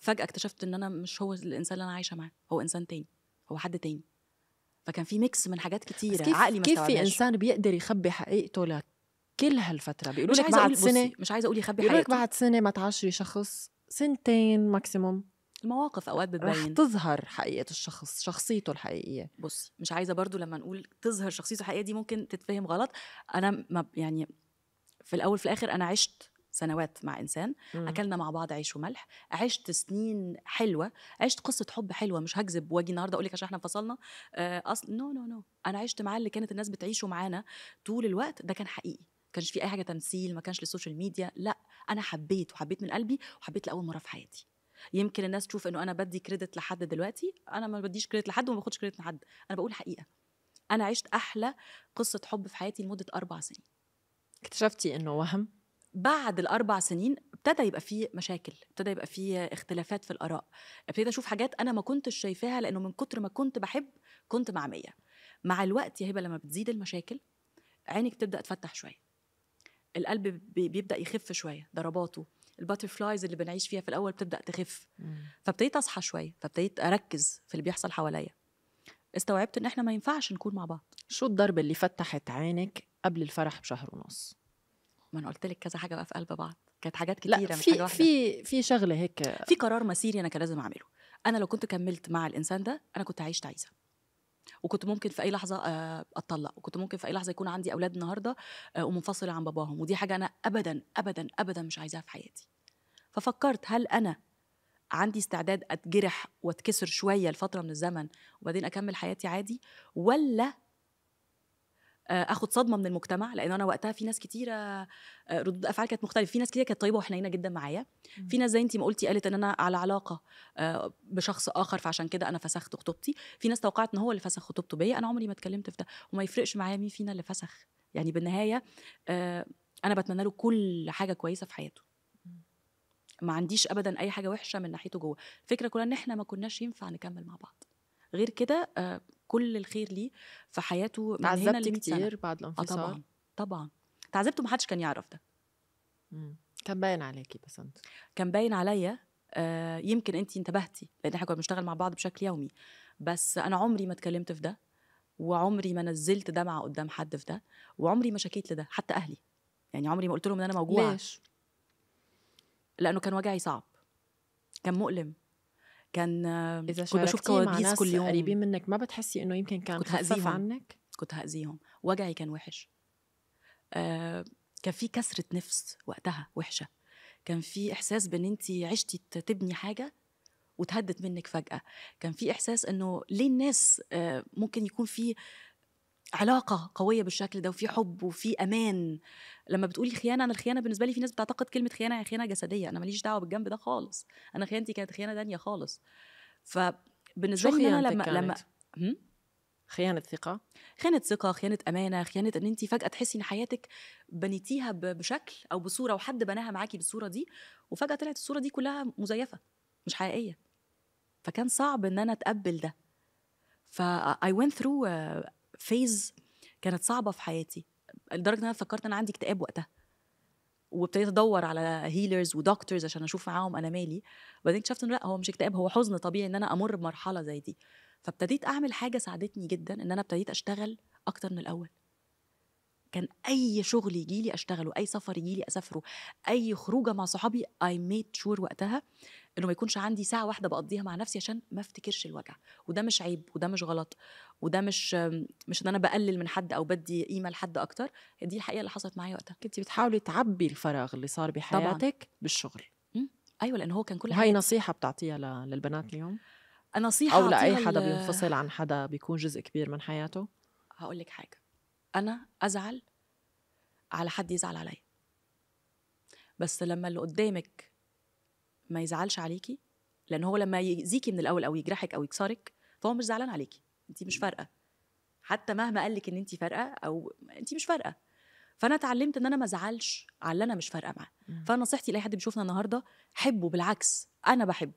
فجاه اكتشفت ان انا مش هو الانسان اللي انا عايشه معاه هو انسان تاني هو حد تاني فكان في ميكس من حاجات كتيره كيف عقلي ما كيف في انسان بيقدر يخبي حقيقته لك كل هالفتره بيقولوا لك بعد سنه مش عايزه اقول يخبي حقيقته لك بعد سنه ما تعشري شخص سنتين ماكسيموم المواقف اوقات بتبين رح تظهر حقيقه الشخص شخصيته الحقيقيه بصي مش عايزه برضو لما نقول تظهر شخصيته الحقيقيه دي ممكن تتفهم غلط انا ما يعني في الاول في الاخر انا عشت سنوات مع انسان مم. اكلنا مع بعض عيش وملح عشت سنين حلوه عشت قصه حب حلوه مش هكذب واجي النهارده اقول لك عشان احنا انفصلنا آه، اصل نو نو نو انا عشت معاه اللي كانت الناس بتعيشه معانا طول الوقت ده كان حقيقي كانش في اي حاجه تمثيل ما كانش للسوشيال ميديا لا انا حبيت وحبيت من قلبي وحبيت لاول مره في حياتي يمكن الناس تشوف انه انا بدي كريدت لحد دلوقتي انا ما بديش كريدت لحد وما باخدش كريدت لحد انا بقول حقيقه انا عشت احلى قصه حب في حياتي لمده اربع سنين اكتشفتي انه وهم بعد الاربع سنين ابتدى يبقى فيه مشاكل ابتدى يبقى فيه اختلافات في الاراء ابتديت اشوف حاجات انا ما كنتش شايفاها لانه من كتر ما كنت بحب كنت معميه مع الوقت يا هبه لما بتزيد المشاكل عينك تبدا تفتح شويه القلب بيبدا يخف شويه ضرباته فلايز اللي بنعيش فيها في الاول بتبدا تخف فابتديت اصحى شويه فابتديت اركز في اللي بيحصل حواليا استوعبت ان احنا ما ينفعش نكون مع بعض شو الضربه اللي فتحت عينك قبل الفرح بشهر ونص ما انا قلت لك كذا حاجه بقى في قلب بعض كانت حاجات كتيره لا في مش حاجه واحده في في شغله هيك في قرار مسيري انا كان لازم اعمله انا لو كنت كملت مع الانسان ده انا كنت عايش تعيسه وكنت ممكن في اي لحظه آه، اتطلق وكنت ممكن في اي لحظه يكون عندي اولاد النهارده آه، ومنفصله عن باباهم ودي حاجه انا ابدا ابدا ابدا مش عايزاها في حياتي ففكرت هل انا عندي استعداد اتجرح واتكسر شويه لفتره من الزمن وبعدين اكمل حياتي عادي ولا آه، اخد صدمه من المجتمع لان انا وقتها في ناس كتيره آه، ردود افعال كانت مختلفه في ناس كتير كانت طيبه وحنينه جدا معايا في ناس زي انت ما قلتي قالت ان انا على علاقه آه، بشخص اخر فعشان كده انا فسخت خطوبتي في ناس توقعت ان هو اللي فسخ خطوبته بيا انا عمري ما اتكلمت في ده وما يفرقش معايا مين فينا اللي فسخ يعني بالنهايه انا بتمنى له كل حاجه كويسه في حياته ما عنديش ابدا اي حاجه وحشه من ناحيته جوه الفكره كلها ان احنا ما كناش ينفع نكمل مع بعض غير كده كل الخير ليه في حياته من هنا كتير سنة. بعد آه الانفصال طبعا طبعا تعذبت ومحدش كان يعرف ده مم. كان باين عليكي بس انت كان باين عليا آه يمكن انت انتبهتي لان احنا كنا بنشتغل مع بعض بشكل يومي بس انا عمري ما اتكلمت في ده وعمري ما نزلت دمعه قدام حد في ده وعمري ما شكيت لده حتى اهلي يعني عمري ما قلت لهم ان انا موجوعه ليش؟ لانه كان وجعي صعب كان مؤلم كان اذا كنت بشوف كوابيس كل يوم قريبين منك ما بتحسي انه يمكن كان كنت هأذيهم عنك كنت هأذيهم وجعي كان وحش آه كان في كسرة نفس وقتها وحشة كان في إحساس بأن أنت عشتي تبني حاجة وتهدت منك فجأة كان في إحساس أنه ليه الناس آه ممكن يكون في علاقة قوية بالشكل ده وفي حب وفي أمان لما بتقولي خيانة أنا الخيانة بالنسبة لي في ناس بتعتقد كلمة خيانة هي خيانة جسدية أنا ماليش دعوة بالجنب ده خالص أنا خيانتي كانت خيانة تانية خالص فبالنسبة لي أنا لما كانت؟ لما خيانة ثقة خيانة ثقة خيانة أمانة خيانة أن أنت فجأة تحسي أن حياتك بنيتيها بشكل أو بصورة وحد بناها معاكي بالصورة دي وفجأة طلعت الصورة دي كلها مزيفة مش حقيقية فكان صعب أن أنا أتقبل ده فا I went through فيز كانت صعبه في حياتي لدرجه ان انا فكرت انا عندي اكتئاب وقتها وابتديت ادور على هيلرز ودكتورز عشان اشوف معاهم انا مالي وبعدين اكتشفت انه لا هو مش اكتئاب هو حزن طبيعي ان انا امر بمرحله زي دي فابتديت اعمل حاجه ساعدتني جدا ان انا ابتديت اشتغل اكتر من الاول كان اي شغل يجي لي اشتغله اي سفر يجي لي اسافره اي خروجه مع صحابي اي ميد شور وقتها انه ما يكونش عندي ساعه واحده بقضيها مع نفسي عشان ما افتكرش الوجع وده مش عيب وده مش غلط وده مش مش ان انا بقلل من حد او بدي قيمه لحد اكتر دي الحقيقه اللي حصلت معايا وقتها كنت بتحاولي تعبي الفراغ اللي صار بحياتك طبعا. بالشغل ايوه لان هو كان كل هاي نصيحه بتعطيها للبنات اليوم نصيحه او لاي حدا بينفصل عن حدا بيكون جزء كبير من حياته هقول لك حاجه انا ازعل على حد يزعل عليا بس لما اللي قدامك ما يزعلش عليكي لان هو لما يأذيكي من الاول او يجرحك او يكسرك فهو مش زعلان عليكي انت مش فارقه حتى مهما قال لك ان انت فارقه او انت مش فارقه فانا اتعلمت ان انا ما ازعلش على اللي انا مش فارقه معاه فانا نصيحتي لاي حد بيشوفنا النهارده حبه بالعكس انا بحب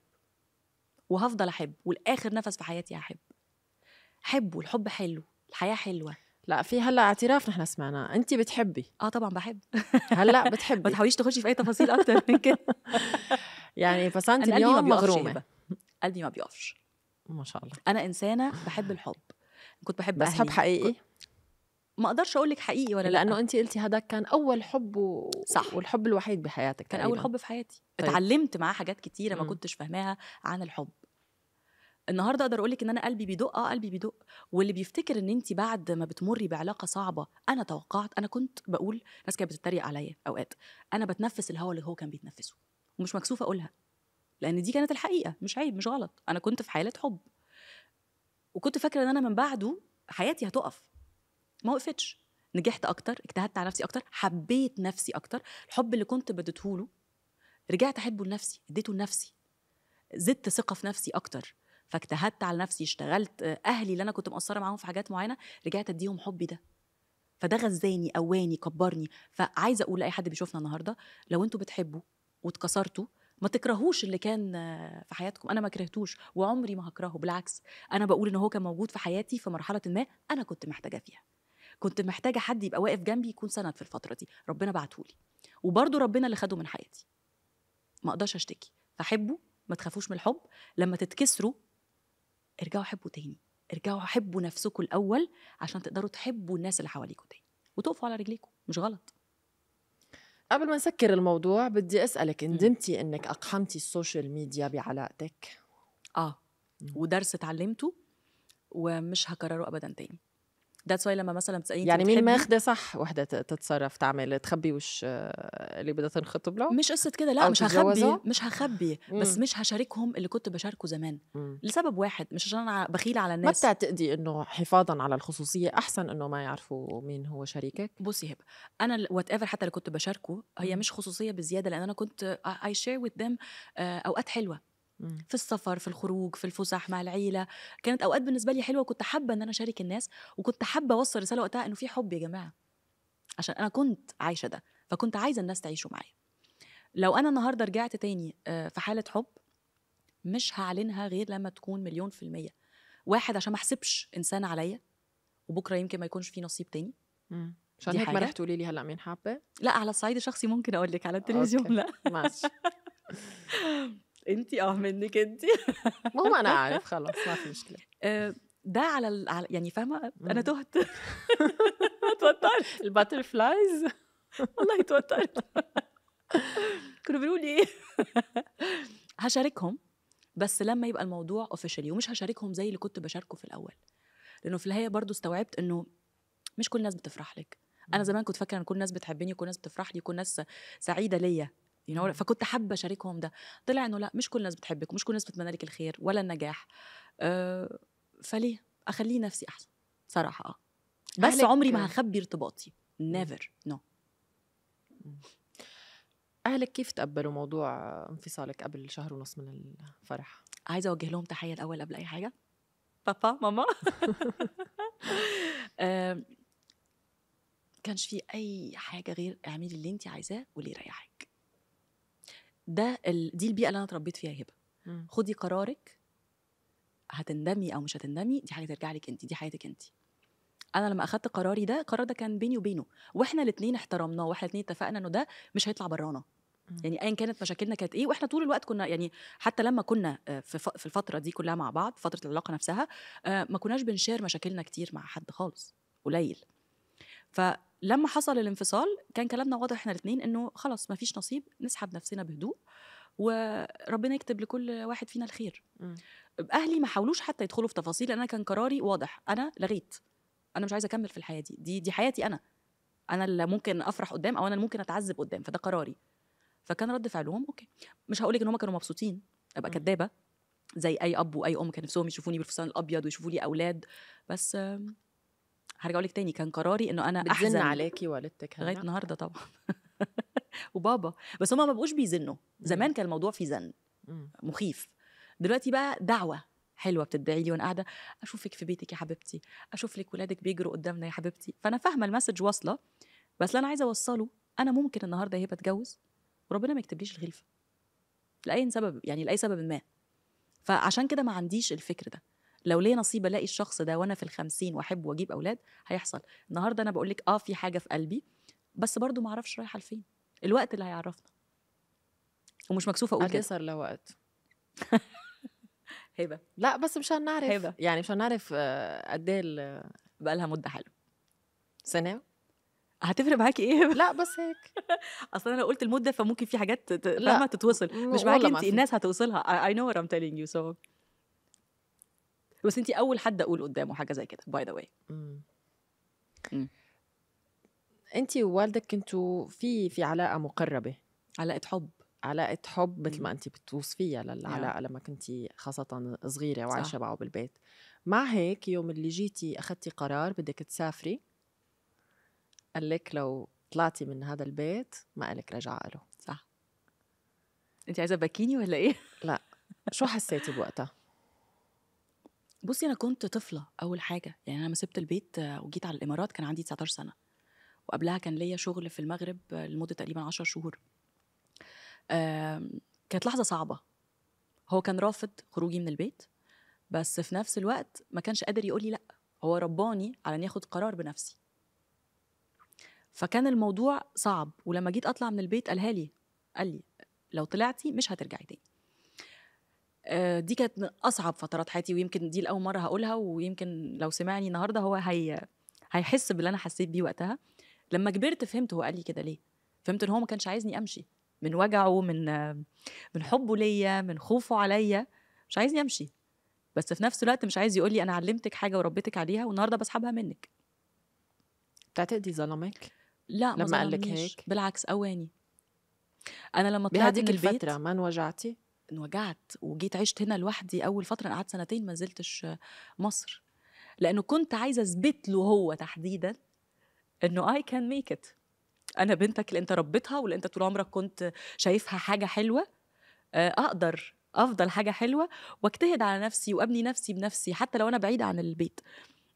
وهفضل احب والاخر نفس في حياتي هحب حبه الحب حلو الحياه حلوه لا في هلا اعتراف نحن سمعناه انت بتحبي اه طبعا بحب هلا بتحبي ما تحاوليش تخشي في اي تفاصيل اكتر من كده يعني فسانت اليوم مغرومه قلبي ما بيقفش ما شاء الله انا انسانه بحب الحب كنت بحب بس أهلي. حب حقيقي ما اقدرش اقول لك حقيقي ولا لانه لا. انت قلتي هذا كان اول حب و... صح والحب الوحيد بحياتك كان تقريباً. اول حب في حياتي طيب. اتعلمت معاه حاجات كتيره ما كنتش فاهماها عن الحب النهارده اقدر اقول لك ان انا قلبي بيدق اه قلبي بيدق واللي بيفتكر ان انت بعد ما بتمري بعلاقه صعبه انا توقعت انا كنت بقول ناس كانت بتتريق عليا اوقات انا بتنفس الهواء اللي هو كان بيتنفسه ومش مكسوفه اقولها لان دي كانت الحقيقه مش عيب مش غلط انا كنت في حاله حب وكنت فاكره ان انا من بعده حياتي هتقف ما وقفتش نجحت اكتر اجتهدت على نفسي اكتر حبيت نفسي اكتر الحب اللي كنت بديتهوله رجعت احبه لنفسي اديته لنفسي زدت ثقه في نفسي اكتر فاجتهدت على نفسي اشتغلت آه، اهلي اللي انا كنت مقصره معاهم في حاجات معينه رجعت اديهم حبي ده فده غزاني قواني كبرني فعايزه اقول لاي حد بيشوفنا النهارده لو انتوا بتحبوا واتكسرتوا ما تكرهوش اللي كان آه، في حياتكم انا ما كرهتوش وعمري ما هكرهه بالعكس انا بقول ان هو كان موجود في حياتي في مرحله ما انا كنت محتاجه فيها كنت محتاجه حد يبقى واقف جنبي يكون سند في الفتره دي ربنا بعتهولي وبرده ربنا اللي خده من حياتي ما اقدرش اشتكي فحبه ما تخافوش من الحب لما تتكسروا ارجعوا حبوا تاني ارجعوا حبوا نفسكم الاول عشان تقدروا تحبوا الناس اللي حواليكم تاني وتقفوا على رجليكم مش غلط قبل ما نسكر الموضوع بدي اسالك ندمتي انك اقحمتي السوشيال ميديا بعلاقتك اه ودرس اتعلمته ومش هكرره ابدا تاني ذاتس واي لما مثلا بتساليني يعني مين ماخده صح وحده تتصرف تعمل تخبي وش آه، اللي بدها تنخطب له مش قصه كده لا مش هخبي مش هخبي بس مش هشاركهم اللي كنت بشاركه زمان مم. لسبب واحد مش عشان انا بخيل على الناس ما بتعتقدي انه حفاظا على الخصوصيه احسن انه ما يعرفوا مين هو شريكك بصي هبه انا وات ايفر حتى اللي كنت بشاركه هي مش خصوصيه بزياده لان انا كنت اي شير وذ ذم اوقات حلوه في السفر في الخروج في الفسح مع العيله كانت اوقات بالنسبه لي حلوه وكنت حابه ان انا اشارك الناس وكنت حابه اوصل رساله وقتها انه في حب يا جماعه عشان انا كنت عايشه ده فكنت عايزه الناس تعيشه معايا لو انا النهارده رجعت تاني آه، في حاله حب مش هعلنها غير لما تكون مليون في المية واحد عشان ما احسبش انسان عليا وبكره يمكن ما يكونش في نصيب تاني عشان هيك ما رح تقولي لي هلا مين حابه لا على الصعيد الشخصي ممكن اقول لك على التلفزيون لا ماشي انت اه منك انت ماما انا عارف خلاص ما في مشكله آه، ده على ال... يعني فاهمه انا تهت اتوترت الباتر فلايز والله اتوترت كانوا بيقولوا لي ايه هشاركهم بس لما يبقى الموضوع اوفيشالي ومش هشاركهم زي اللي كنت بشاركه في الاول لانه في النهايه برضو استوعبت انه مش كل الناس بتفرح لك انا زمان كنت فاكره ان كل الناس بتحبني كل الناس بتفرح لي كل الناس سعيده ليا you know? فكنت حابه اشاركهم ده طلع انه لا مش كل الناس بتحبك ومش كل الناس بتتمنى لك الخير ولا النجاح أه فليه اخليه نفسي احسن صراحه اه بس عمري ما هخبي ارتباطي نيفر نو no. اهلك كيف تقبلوا موضوع انفصالك قبل شهر ونص من الفرح عايزه اوجه لهم تحيه الاول قبل اي حاجه بابا ماما كانش في اي حاجه غير اعملي اللي انت عايزاه واللي يريحك ده ال... دي البيئه اللي انا اتربيت فيها هبه خدي قرارك هتندمي او مش هتندمي دي حاجه ترجع لك انت دي حياتك انت انا لما اخدت قراري ده قرار ده كان بيني وبينه واحنا الاثنين احترمناه واحنا الاثنين اتفقنا انه ده مش هيطلع برانا يعني ايا كانت مشاكلنا كانت ايه واحنا طول الوقت كنا يعني حتى لما كنا آه، في الفتره دي كلها مع بعض فتره العلاقه نفسها آه، ما كناش بنشير مشاكلنا كتير مع حد خالص قليل ف لما حصل الانفصال كان كلامنا واضح احنا الاثنين انه خلاص ما فيش نصيب نسحب نفسنا بهدوء وربنا يكتب لكل واحد فينا الخير م. اهلي ما حاولوش حتى يدخلوا في تفاصيل لان انا كان قراري واضح انا لغيت انا مش عايزه اكمل في الحياه دي دي دي حياتي انا انا اللي ممكن افرح قدام او انا اللي ممكن اتعذب قدام فده قراري فكان رد فعلهم اوكي مش هقول لك ان هم كانوا مبسوطين ابقى كدابه زي اي اب واي ام كان نفسهم يشوفوني بالفستان الابيض ويشوفوا لي اولاد بس هرجع اقول لك تاني كان قراري انه انا احزن عليكي والدتك لغايه النهارده طبعا وبابا بس هما ما بقوش بيزنوا زمان كان الموضوع فيه زن مخيف دلوقتي بقى دعوه حلوه بتدعي لي وانا قاعده اشوفك في بيتك يا حبيبتي اشوف لك ولادك بيجروا قدامنا يا حبيبتي فانا فاهمه المسج واصله بس اللي انا عايزه اوصله انا ممكن النهارده هي بتجوز وربنا ما يكتبليش الغلفه لاي سبب يعني لاي سبب ما فعشان كده ما عنديش الفكر ده لو ليا نصيب الاقي الشخص ده وانا في الخمسين واحب واجيب اولاد هيحصل النهارده انا بقول لك اه في حاجه في قلبي بس برضو ما اعرفش رايحه لفين الوقت اللي هيعرفنا ومش مكسوفه اقول كده لو وقت هبه لا بس مش هنعرف هبه يعني مش هنعرف آه، قد ايه بقى لها مده حلوه سنه هتفرق معاكي ايه لا بس هيك اصل انا لو قلت المده فممكن في حاجات لما تتوصل مش معاكي انت الناس هتوصلها اي نو وات ام تيلينج يو سو بس انت اول حد اقول قدامه حاجه زي كده باي ذا واي انت ووالدك كنتوا في في علاقه مقربه علاقه حب علاقة حب مثل ما انت بتوصفيها للعلاقة yeah. لما كنتي خاصة صغيرة وعايشة معه بالبيت مع هيك يوم اللي جيتي اخذتي قرار بدك تسافري قال لك لو طلعتي من هذا البيت ما لك رجعة له صح انت عايزة بكيني ولا ايه؟ لا شو حسيتي بوقتها؟ بصي انا كنت طفله اول حاجه يعني انا لما سبت البيت وجيت على الامارات كان عندي 19 سنه وقبلها كان ليا شغل في المغرب لمده تقريبا 10 شهور آمم، كانت لحظه صعبه هو كان رافض خروجي من البيت بس في نفس الوقت ما كانش قادر يقول لي لا هو رباني على اني اخد قرار بنفسي فكان الموضوع صعب ولما جيت اطلع من البيت قالها لي قال لي لو طلعتي مش هترجعي تاني آه، دي كانت من اصعب فترات حياتي ويمكن دي لاول مره هقولها ويمكن لو سمعني النهارده هو هي هيحس باللي انا حسيت بيه وقتها لما كبرت فهمت هو قال لي كده ليه فهمت ان هو ما كانش عايزني امشي من وجعه من من حبه ليا من خوفه عليا مش عايزني امشي بس في نفس الوقت مش عايز يقول لي انا علمتك حاجه وربيتك عليها والنهارده بسحبها منك بتعتقدي ظلمك لا لما قال لك هيك بالعكس اواني انا لما طلعت من البيت الفتره ما انوجعتي انوجعت وجيت عشت هنا لوحدي اول فتره انا قعدت سنتين ما نزلتش مصر لانه كنت عايزه اثبت له هو تحديدا انه اي كان ميك ات انا بنتك اللي انت ربيتها واللي انت طول عمرك كنت شايفها حاجه حلوه آه، اقدر افضل حاجه حلوه واجتهد على نفسي وابني نفسي بنفسي حتى لو انا بعيده عن البيت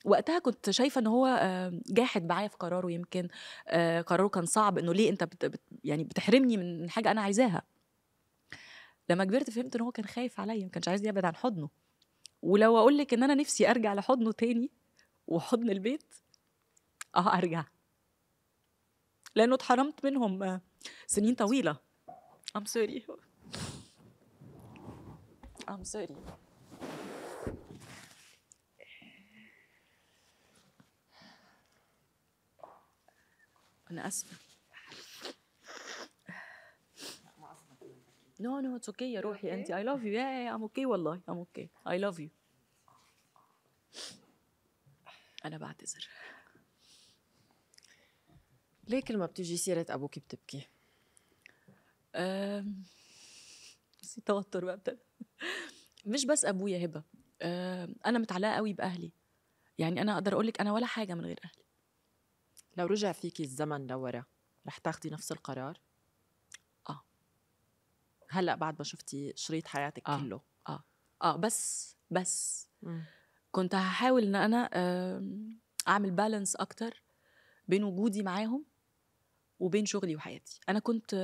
وقتها كنت شايفه ان هو آه، جاحد معايا في قراره يمكن آه، قراره كان صعب انه ليه انت بت يعني بتحرمني من حاجه انا عايزاها لما كبرت فهمت ان هو كان خايف عليا ما كانش عايزني ابعد عن حضنه ولو اقول لك ان انا نفسي ارجع لحضنه تاني وحضن البيت اه ارجع لانه اتحرمت منهم آه، سنين طويله I'm sorry I'm sorry انا اسفه نو نو اتس اوكي يا روحي انت اي لاف يو يا ام اوكي والله ام اوكي اي لاف يو انا بعتذر ليه كل ما بتجي سيرة أبوكي بتبكي؟ بس توتر بقى مش بس أبويا هبة أنا متعلقة قوي بأهلي يعني أنا أقدر أقول لك أنا ولا حاجة من غير أهلي لو رجع فيكي الزمن لورا رح تاخدي نفس القرار؟ هلا بعد ما شفتي شريط حياتك آه. كله اه اه بس بس مم. كنت هحاول ان انا اعمل بالانس اكتر بين وجودي معاهم وبين شغلي وحياتي انا كنت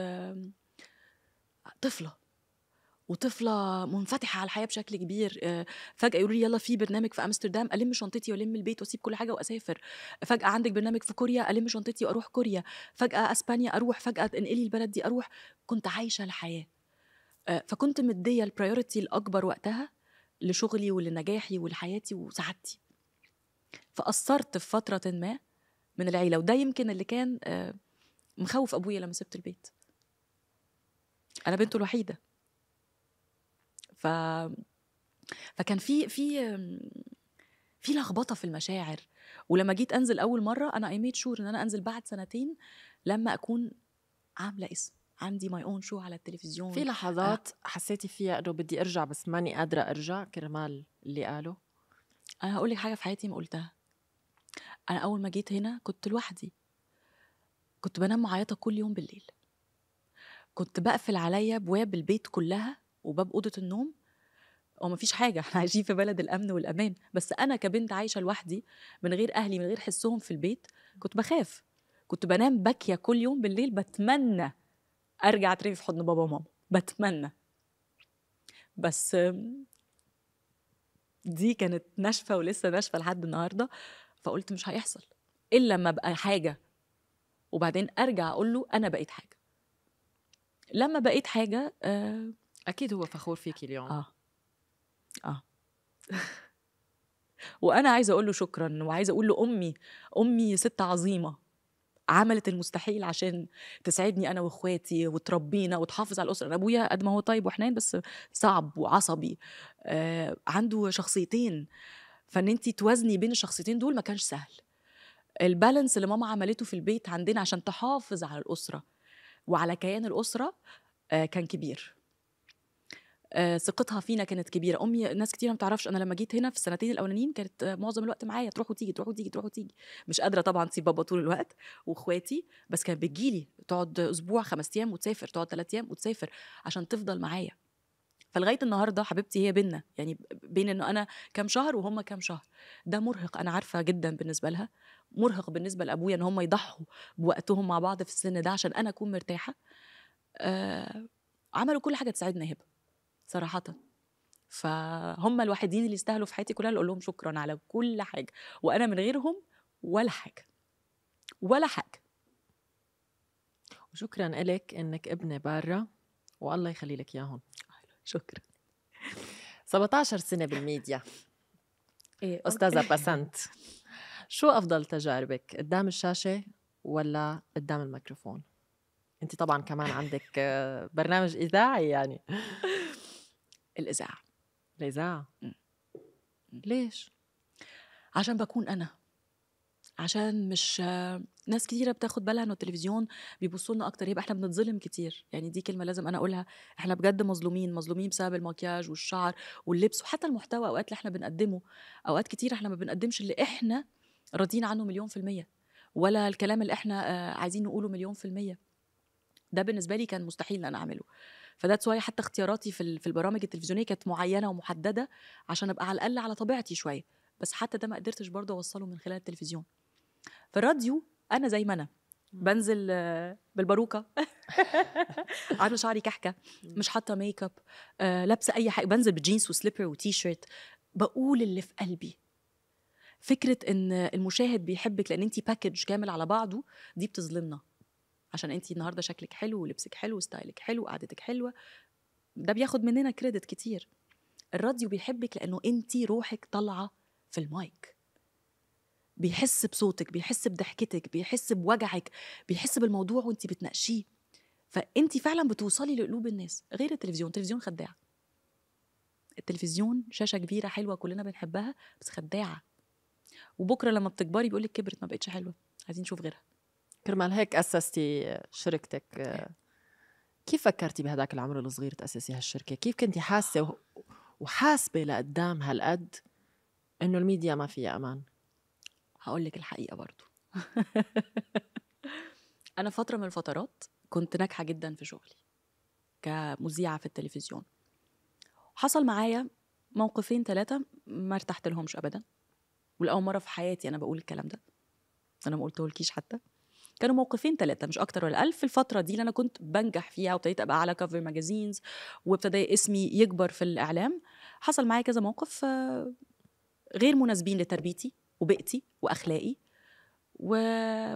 طفله وطفله منفتحه على الحياه بشكل كبير آه، فجاه يقولوا لي يلا في برنامج في امستردام الم شنطتي والم البيت واسيب كل حاجه واسافر فجاه عندك برنامج في كوريا الم شنطتي واروح كوريا فجاه اسبانيا اروح فجاه انقلي البلد دي اروح كنت عايشه الحياه آه، فكنت مديه البرايورتي الاكبر وقتها لشغلي ولنجاحي ولحياتي وسعادتي فاثرت في فتره ما من العيله وده يمكن اللي كان آه، مخوف ابويا لما سبت البيت انا بنته الوحيده ف فكان في في في لخبطه في المشاعر ولما جيت انزل اول مره انا اي ميد شور ان انا انزل بعد سنتين لما اكون عامله اسم عندي ماي اون شو على التلفزيون في لحظات أه حسيتي فيها انه بدي ارجع بس ماني قادره ارجع كرمال اللي قاله انا هقول لك حاجه في حياتي ما قلتها انا اول ما جيت هنا كنت لوحدي كنت بنام معيطه كل يوم بالليل كنت بقفل عليا ابواب البيت كلها وباب اوضه النوم هو مفيش حاجة احنا عايشين في بلد الأمن والأمان بس أنا كبنت عايشة لوحدي من غير أهلي من غير حسهم في البيت كنت بخاف كنت بنام باكية كل يوم بالليل بتمنى ارجع اترمي في حضن بابا وماما بتمنى بس دي كانت ناشفه ولسه ناشفه لحد النهارده فقلت مش هيحصل الا لما ابقى حاجه وبعدين ارجع اقول له انا بقيت حاجه لما بقيت حاجه آه اكيد هو فخور فيكي اليوم اه اه وانا عايزه اقول له شكرا وعايزه اقول له امي امي ست عظيمه عملت المستحيل عشان تسعدني انا واخواتي وتربينا وتحافظ على الاسره انا ابويا قد ما هو طيب وحنان بس صعب وعصبي آه عنده شخصيتين فان انت توازني بين الشخصيتين دول ما كانش سهل البالانس اللي ماما عملته في البيت عندنا عشان تحافظ على الاسره وعلى كيان الاسره آه كان كبير آه، ثقتها فينا كانت كبيره امي ناس كتير ما بتعرفش انا لما جيت هنا في السنتين الاولانيين كانت آه، معظم الوقت معايا تروح وتيجي تروح وتيجي تروح وتيجي مش قادره طبعا تسيب بابا طول الوقت واخواتي بس كانت بتجيلي تقعد اسبوع خمس ايام وتسافر تقعد ثلاث ايام وتسافر عشان تفضل معايا فلغايه النهارده حبيبتي هي بينا يعني بين انه انا كام شهر وهم كام شهر ده مرهق انا عارفه جدا بالنسبه لها مرهق بالنسبه لابويا ان هم يضحوا بوقتهم مع بعض في السن ده عشان انا اكون مرتاحه آه عملوا كل حاجه تساعدنا هبه صراحه فهم الوحيدين اللي يستاهلوا في حياتي كلها اللي اقول لهم شكرا على كل حاجه وانا من غيرهم ولا حاجه ولا حاجه وشكرا لك انك ابنه بارة والله يخلي لك اياهم شكرا 17 سنه بالميديا إيه استاذه بسنت شو افضل تجاربك قدام الشاشه ولا قدام الميكروفون انت طبعا كمان عندك آه، برنامج اذاعي يعني الاذاعه الاذاعه ليش؟ عشان بكون انا عشان مش ناس كتيره بتاخد بالها انه التلفزيون بيبصوا لنا اكتر يبقى احنا بنتظلم كتير يعني دي كلمه لازم انا اقولها احنا بجد مظلومين مظلومين بسبب المكياج والشعر واللبس وحتى المحتوى اوقات اللي احنا بنقدمه اوقات كتير احنا ما بنقدمش اللي احنا راضيين عنه مليون في الميه ولا الكلام اللي احنا آه، عايزين نقوله مليون في الميه ده بالنسبه لي كان مستحيل ان انا اعمله فده واي حتى اختياراتي في في البرامج التلفزيونيه كانت معينه ومحدده عشان ابقى على الاقل على طبيعتي شويه بس حتى ده ما قدرتش برضه اوصله من خلال التلفزيون في الراديو انا زي ما انا بنزل بالباروكه عامله شعري كحكه مش حاطه ميك اب آه، لابسه اي حاجه بنزل بجينز وسليبر وتي شيرت بقول اللي في قلبي فكره ان المشاهد بيحبك لان انت باكج كامل على بعضه دي بتظلمنا عشان انت النهارده شكلك حلو ولبسك حلو وستايلك حلو وقعدتك حلوه ده بياخد مننا كريدت كتير الراديو بيحبك لانه انت روحك طالعه في المايك بيحس بصوتك بيحس بضحكتك بيحس بوجعك بيحس بالموضوع وانت بتناقشيه فانت فعلا بتوصلي لقلوب الناس غير التلفزيون التلفزيون خداع التلفزيون شاشه كبيره حلوه كلنا بنحبها بس خداعه وبكره لما بتكبري بيقول لك كبرت ما بقتش حلوه عايزين نشوف غيرها كرمال هيك أسستي شركتك كيف فكرتي بهداك العمر الصغير تأسسي هالشركة؟ كيف كنتي حاسة وحاسبة لقدام هالقد إنه الميديا ما فيها أمان؟ هقول لك الحقيقة برضو أنا فترة من الفترات كنت ناجحة جدا في شغلي كمذيعة في التلفزيون حصل معايا موقفين ثلاثة ما ارتحت لهمش أبدا ولأول مرة في حياتي أنا بقول الكلام ده أنا ما قلتهولكيش حتى كانوا موقفين ثلاثه مش اكتر ولا ألف في الفتره دي اللي انا كنت بنجح فيها وابتديت ابقى على كفر ماجازينز وابتدى اسمي يكبر في الاعلام حصل معايا كذا موقف آه، غير مناسبين لتربيتي وبيئتي واخلاقي و...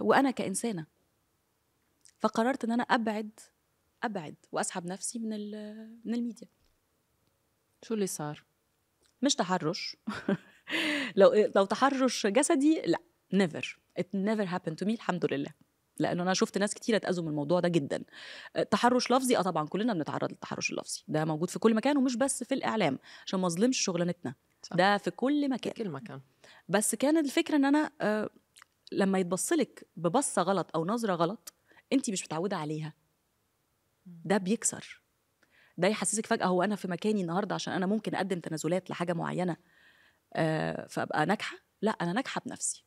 وانا كانسانه فقررت ان انا ابعد ابعد واسحب نفسي من ال... من الميديا شو اللي صار مش تحرش لو لو تحرش جسدي لا نيفر ات نيفر هابن تو مي الحمد لله لانه انا شفت ناس كتير اتاذوا من الموضوع ده جدا آه، تحرش لفظي اه طبعا كلنا بنتعرض للتحرش اللفظي ده موجود في كل مكان ومش بس في الاعلام عشان ما اظلمش شغلانتنا ده في كل مكان في كل مكان بس كان الفكره ان انا آه لما يتبصلك ببصه غلط او نظره غلط انت مش متعوده عليها ده بيكسر ده يحسسك فجاه هو انا في مكاني النهارده عشان انا ممكن اقدم تنازلات لحاجه معينه آه فابقى ناجحه لا انا ناجحه بنفسي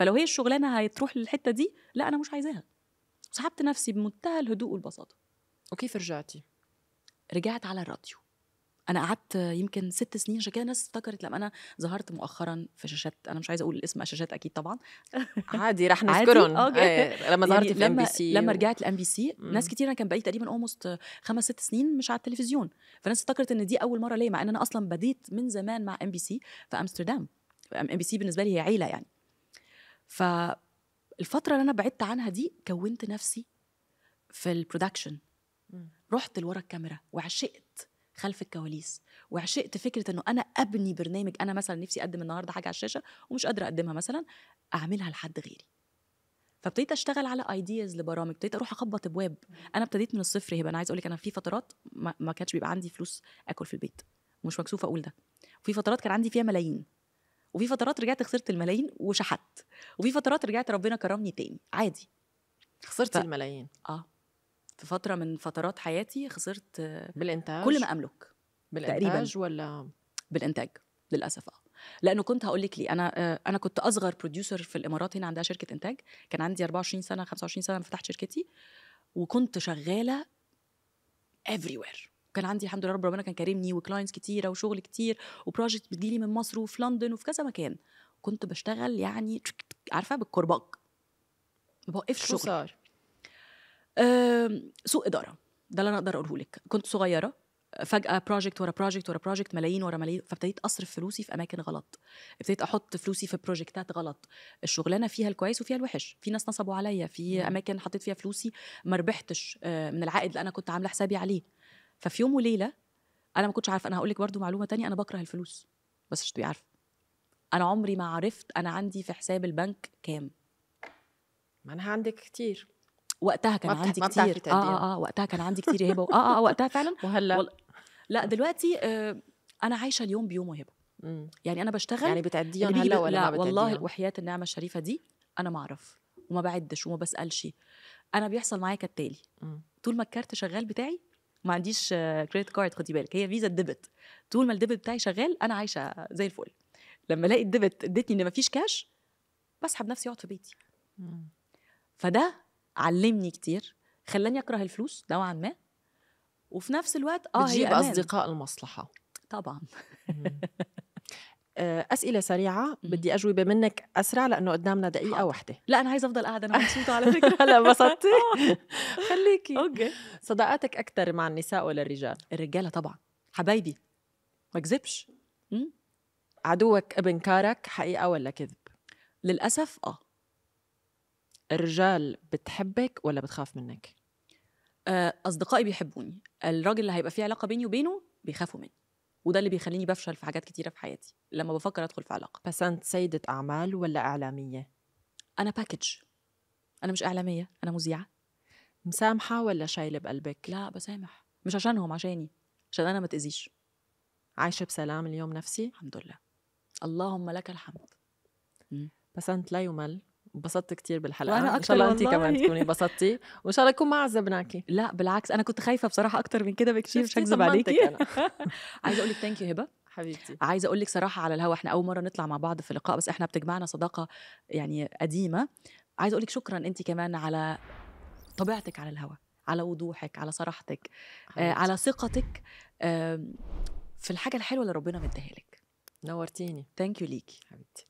فلو هي الشغلانه هتروح للحته دي لا انا مش عايزاها سحبت نفسي بمنتهى الهدوء والبساطه وكيف رجعتي رجعت على الراديو انا قعدت يمكن ست سنين عشان كده ناس افتكرت لما انا ظهرت مؤخرا في شاشات انا مش عايزه اقول الاسم شاشات اكيد طبعا عادي رح نذكرهم آه، لما ظهرت يعني في الام بي سي لما رجعت الام بي سي ناس كتير انا كان بقالي تقريبا اولموست خمس ست سنين مش على التلفزيون فناس افتكرت ان دي اول مره ليا مع ان انا اصلا بديت من زمان مع ام بي سي في امستردام ام بي سي بالنسبه لي هي عيله يعني فالفتره اللي انا بعدت عنها دي كونت نفسي في البرودكشن رحت لورا الكاميرا وعشقت خلف الكواليس وعشقت فكره انه انا ابني برنامج انا مثلا نفسي اقدم النهارده حاجه على الشاشه ومش قادره اقدمها مثلا اعملها لحد غيري فابتديت اشتغل على ايدياز لبرامج ابتديت اروح اخبط ابواب انا ابتديت من الصفر هبه انا عايز اقول لك انا في فترات ما, ما كانش بيبقى عندي فلوس اكل في البيت ومش مكسوفه اقول ده وفي فترات كان عندي فيها ملايين وفي فترات رجعت خسرت الملايين وشحت وفي فترات رجعت ربنا كرمني تاني عادي خسرت ف... الملايين اه في فتره من فترات حياتي خسرت بالانتاج كل ما املك بالانتاج تقريبا ولا بالانتاج للاسف اه لانه كنت هقول لك ليه انا آه، انا كنت اصغر بروديوسر في الامارات هنا عندها شركه انتاج كان عندي 24 سنه 25 سنه فتحت شركتي وكنت شغاله everywhere وكان عندي الحمد لله رب ربنا كان كارمني وكلاينتس كتيره وشغل كتير وبروجكت بتجيلي من مصر وفي لندن وفي كذا مكان كنت بشتغل يعني عارفه بالكرباج ما بوقفش شغل سوء اداره ده اللي انا اقدر اقوله لك كنت صغيره فجاه بروجكت ورا بروجكت ورا بروجكت ملايين ورا ملايين فابتديت اصرف فلوسي في اماكن غلط ابتديت احط فلوسي في بروجكتات غلط الشغلانه فيها الكويس وفيها الوحش في ناس نصبوا عليا في اماكن حطيت فيها فلوسي ما ربحتش آه، من العائد اللي انا كنت عامله حسابي عليه ففي يوم وليله انا ما كنتش عارفه انا هقول لك برده معلومه تانية انا بكره الفلوس بس مش تبقي عارفه انا عمري ما عرفت انا عندي في حساب البنك كام ما انا عندك كتير وقتها كان عندي ما كتير آه, اه اه وقتها كان عندي كتير يا هبه اه اه, آه، وقتها فعلا وهلا وال... لا دلوقتي آه انا عايشه اليوم بيوم يا هبه يعني انا بشتغل يعني بتعديهم هلا ولا لا ما بتعديهم. والله وحياه النعمه الشريفه دي انا ما اعرف وما بعدش وما بسالش انا بيحصل معايا كالتالي طول ما الكارت شغال بتاعي ما عنديش كريدت آه، كارد خدي بالك هي فيزا الديبت طول ما الديبت بتاعي شغال انا عايشه زي الفل لما الاقي الديبت ادتني ان ما فيش كاش بسحب نفسي اقعد في بيتي فده علمني كتير خلاني اكره الفلوس نوعا ما وفي نفس الوقت اه بتجيب هي اصدقاء المصلحه طبعا آه، اسئله سريعه بدي اجوبه منك اسرع لانه قدامنا دقيقه حاضر. واحده لا انا عايزه افضل قاعده انا مبسوطه على فكره هلا انبسطتي آه. خليكي اوكي صداقاتك اكثر مع النساء ولا الرجال الرجاله طبعا حبايبي ما اكذبش عدوك ابن كارك حقيقه ولا كذب للاسف اه الرجال بتحبك ولا بتخاف منك آه، اصدقائي بيحبوني الراجل اللي هيبقى فيه علاقه بيني وبينه بيخافوا مني وده اللي بيخليني بفشل في حاجات كتيره في حياتي لما بفكر ادخل في علاقه بس انت سيده اعمال ولا اعلاميه انا باكج انا مش اعلاميه انا مذيعه مسامحه ولا شايله بقلبك لا بسامح مش عشانهم عشاني عشان انا ما تاذيش عايشه بسلام اليوم نفسي الحمد لله اللهم لك الحمد م. بس انت لا يمل انبسطت كثير بالحلقه وانا ان شاء الله انت كمان تكوني انبسطتي وان شاء الله يكون ما عذبناكي لا بالعكس انا كنت خايفه بصراحه اكثر من كده بكثير مش هكذب عليكي عايزه اقول لك ثانك يو هبه حبيبتي عايزه اقول لك صراحه على الهوا احنا اول مره نطلع مع بعض في لقاء بس احنا بتجمعنا صداقه يعني قديمه عايزه اقول لك شكرا انت كمان على طبيعتك على الهوا على وضوحك على صراحتك آه على ثقتك آه في الحاجه الحلوه اللي ربنا مديها لك نورتيني ثانك يو ليكي حبيبتي